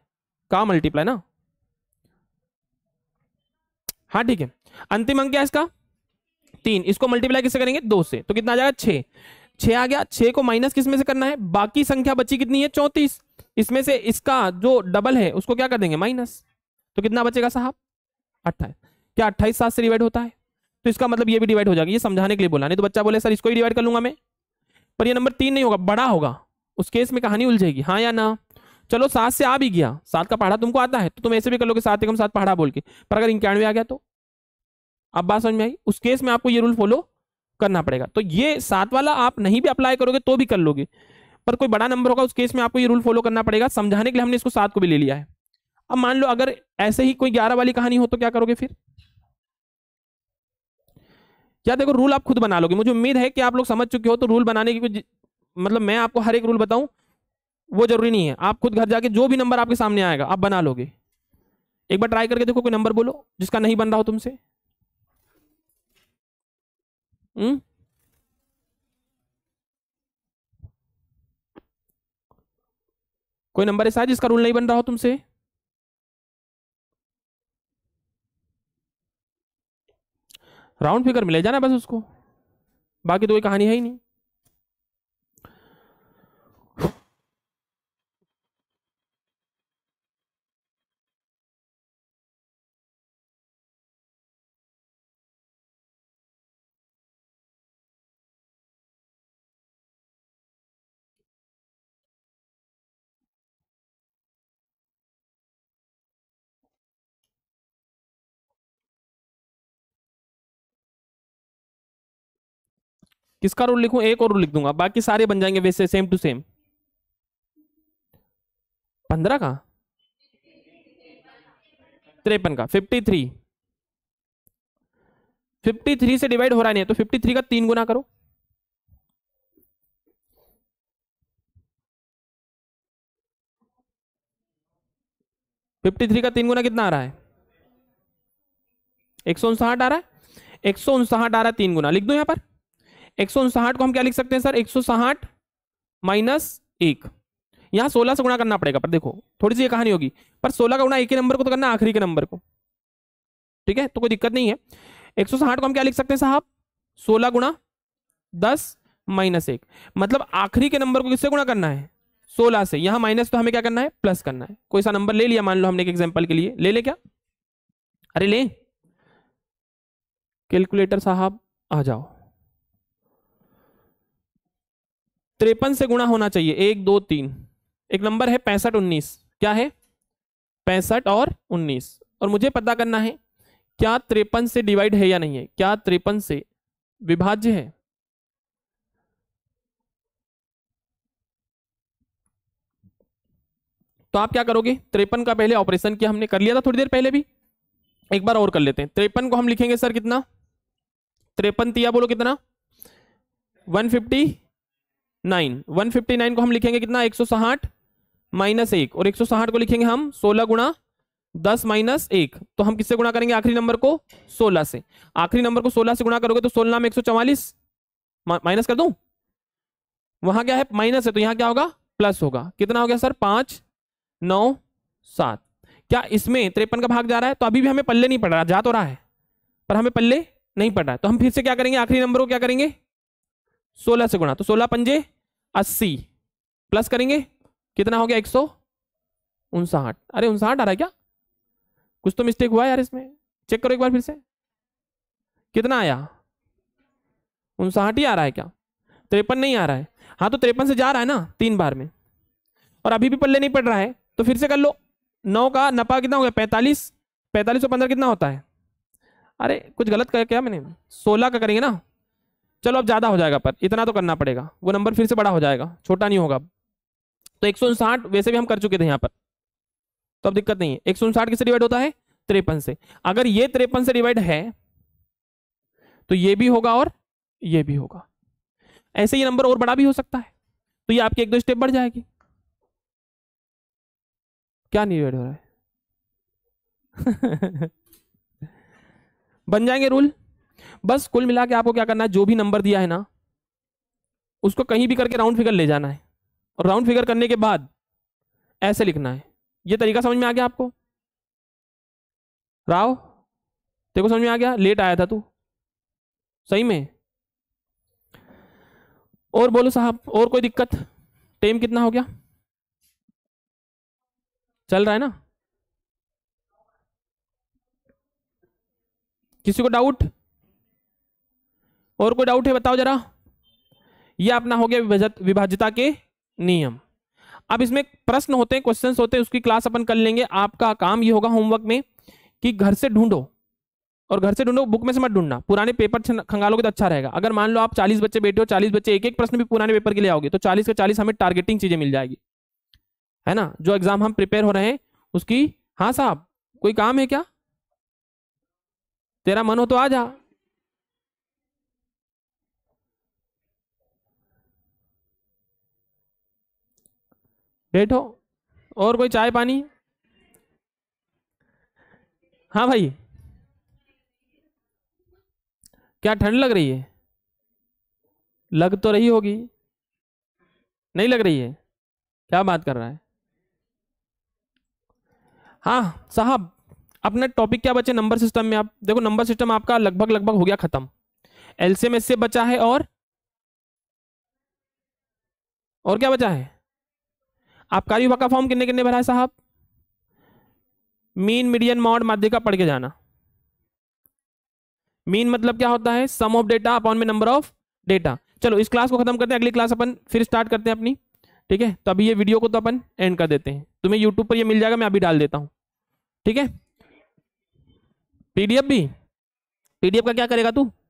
का मल्टीप्लाई ना हाँ ठीक है अंतिम अंक क्या इसका तीन इसको मल्टीप्लाई किससे करेंगे दो से तो कितना आ जाएगा छ छ आ गया छे को माइनस किस में से करना है बाकी संख्या बची कितनी है चौंतीस इसमें से इसका जो डबल है उसको क्या कर देंगे माइनस तो कितना बचेगा साहब अट्ठाईस क्या अट्ठाईस सात से डिवाइड होता है तो इसका मतलब ये भी डिवाइड हो जाएगा ये समझाने के लिए बोला नहीं तो बच्चा बोले सर इसको ही डिवाइड कर लूंगा मैं पर ये नंबर तीन नहीं होगा बड़ा होगा उस केस में कहानी उलझेगी हाँ या ना चलो सात से आ भी गया सात का पहाड़ा तुमको आता है तो तुम ऐसे भी कर लोगे सात एकम सात पहाड़ा बोल के पर अगर इक्यानवे आ गया तो अब बात समझ में आई उस केस में आपको ये रूल फॉलो करना पड़ेगा तो ये सात वाला आप नहीं भी अप्लाई करोगे तो भी कर लोगे पर कोई बड़ा नंबर होगा उस केस में आपको ये रूल फॉलो करना पड़ेगा समझाने के लिए हमने इसको सात को भी ले लिया है अब मान लो अगर ऐसे ही कोई ग्यारह वाली कहानी हो तो क्या करोगे फिर क्या देखो रूल आप खुद बना लोगे मुझे उम्मीद है कि आप लोग समझ चुके हो तो रूल बनाने की कुछ मतलब मैं आपको हर एक रूल बताऊं वो जरूरी नहीं है आप खुद घर जाके जो भी नंबर आपके सामने आएगा आप बना लोगे एक बार ट्राई करके देखो कोई नंबर बोलो जिसका नहीं बन रहा हो तुमसे हम्म? कोई नंबर ऐसा है जिसका रूल नहीं बन रहा हो तुमसे राउंड फिगर मिले जाना बस उसको बाकी तो कोई कहानी है ही नहीं किसका रूल लिखूं एक और रूल लिख दूंगा बाकी सारे बन जाएंगे वैसे सेम टू सेम पंद्रह का त्रेपन का फिफ्टी थ्री फिफ्टी थ्री से डिवाइड हो रहा नहीं है तो फिफ्टी थ्री का तीन गुना करो फिफ्टी थ्री का तीन गुना कितना आ रहा है एक सौ उनसाहठ आ रहा है एक सौ उनसाहठ आ रहा है तीन गुना लिख दो यहां पर एक को हम क्या लिख सकते हैं सर एक सौ साहठ माइनस एक यहाँ सोलह से गुणा करना पड़ेगा पर देखो थोड़ी सी ये कहानी होगी पर सोलह का गुणा एक ही नंबर को तो करना आखिरी के नंबर को ठीक है तो कोई दिक्कत नहीं है एक सौ साहठ को हम क्या लिख सकते हैं साहब सोलह गुणा दस माइनस एक मतलब आखिरी के नंबर को किससे गुणा करना है सोलह से यहां माइनस तो हमें क्या करना है प्लस करना है कोई सा नंबर ले लिया मान लो हमने एक एग्जाम्पल के लिए ले ले क्या अरे ले कैलकुलेटर साहब आ जाओ त्रेपन से गुणा होना चाहिए एक दो तीन एक नंबर है पैंसठ उन्नीस क्या है पैंसठ और उन्नीस और मुझे पता करना है क्या त्रेपन से डिवाइड है या नहीं है क्या त्रेपन से विभाज्य है तो आप क्या करोगे त्रेपन का पहले ऑपरेशन किया हमने कर लिया था थोड़ी देर पहले भी एक बार और कर लेते हैं त्रेपन को हम लिखेंगे सर कितना त्रेपन तिया बोलो कितना one fifty nine one fifty nine को हम लिखेंगे कितना एक सौ साठ माइनस एक और एक सौ साठ को लिखेंगे हम सोलह गुणा दस माइनस एक तो हम किससे गुणा करेंगे आखिरी नंबर को सोलह से आखिरी नंबर को सोलह से गुणा करोगे तो सोलह में एक सौ चवालीस माइनस कर दू वहां क्या है माइनस है तो यहां क्या होगा प्लस होगा कितना हो गया सर पांच नौ सात क्या इसमें तिरपन का भाग जा रहा है तो अभी भी हमें पल्ले नहीं पड़ रहा जा तो रहा है पर हमें पल्ले नहीं पड़ रहा है तो हम फिर से क्या करेंगे आखिरी नंबर को क्या करेंगे सोलह से गुणा तो सोलह पंजे अस्सी प्लस करेंगे कितना हो गया एक सौ उनसाठ अरे उनसाठ आ रहा है क्या कुछ तो मिस्टेक हुआ यार इसमें चेक करो एक बार फिर से कितना आया उनसाठ ही आ रहा है क्या त्रेपन नहीं आ रहा है हाँ तो त्रेपन से जा रहा है ना तीन बार में और अभी भी पल्ले नहीं पड़ रहा है तो फिर से कर लो नौ का नपा कितना हो गया पैंतालीस पैंतालीस और पंद्रह कितना होता है अरे कुछ गलत कर क्या मैंने सोलह का करेंगे ना चलो अब ज़्यादा हो जाएगा पर इतना तो करना पड़ेगा वो नंबर फिर से बड़ा हो जाएगा छोटा नहीं होगा तो एक वैसे भी हम कर चुके थे यहाँ पर तो अब दिक्कत नहीं है एक किससे डिवाइड होता है तिरपन से अगर ये त्रेपन से डिवाइड है तो ये भी होगा और ये भी होगा ऐसे ये नंबर और बड़ा भी हो सकता है तो ये आपके एक दो स्टेप बढ़ जाएगी क्या नहीं डिवाइड हो रहा है बन जाएंगे रूल बस कुल मिला के आपको क्या करना है जो भी नंबर दिया है ना उसको कहीं भी करके राउंड फिगर ले जाना है और राउंड फिगर करने के बाद ऐसे लिखना है ये तरीका समझ में आ गया आपको राव तेरे को समझ में आ गया लेट आया था तू सही में और बोलो साहब और कोई दिक्कत टाइम कितना हो गया चल रहा है ना किसी को डाउट और कोई डाउट है बताओ जरा ये अपना हो गया विभाजिता के नियम अब इसमें प्रश्न होते हैं क्वेश्चंस होते हैं उसकी क्लास अपन कर लेंगे आपका काम ये होगा होमवर्क में कि घर से ढूंढो और घर से ढूंढो बुक में से मत ढूंढना पुराने पेपर खंगालोगे तो अच्छा रहेगा अगर मान लो आप 40 बच्चे बैठे हो 40 बच्चे एक एक प्रश्न भी पुराने पेपर के लिए आओगे तो 40 का 40 हमें टारगेटिंग चीजें मिल जाएगी है ना जो एग्जाम हम प्रिपेयर हो रहे हैं उसकी हाँ साहब कोई काम है क्या तेरा मन हो तो आ जा बैठो और कोई चाय पानी हाँ भाई क्या ठंड लग रही है लग तो रही होगी नहीं लग रही है क्या बात कर रहा है हाँ साहब अपने टॉपिक क्या बचे नंबर सिस्टम में आप देखो नंबर सिस्टम आपका लगभग लगभग हो गया खत्म एलसीएम से बचा है और और क्या बचा है आबकारी विभाग का फॉर्म कितने कितने भरा है साहब मीन मीडियन मॉड माध्यिका पढ़ के जाना मीन मतलब क्या होता है सम ऑफ डेटा अपॉन में नंबर ऑफ डेटा चलो इस क्लास को खत्म करते हैं अगली क्लास अपन फिर स्टार्ट करते हैं अपनी ठीक है तो अभी ये वीडियो को तो अपन एंड कर देते हैं तुम्हें यूट्यूब पर ये मिल जाएगा मैं अभी डाल देता हूं ठीक है पीडीएफ भी पीडीएफ का क्या करेगा तू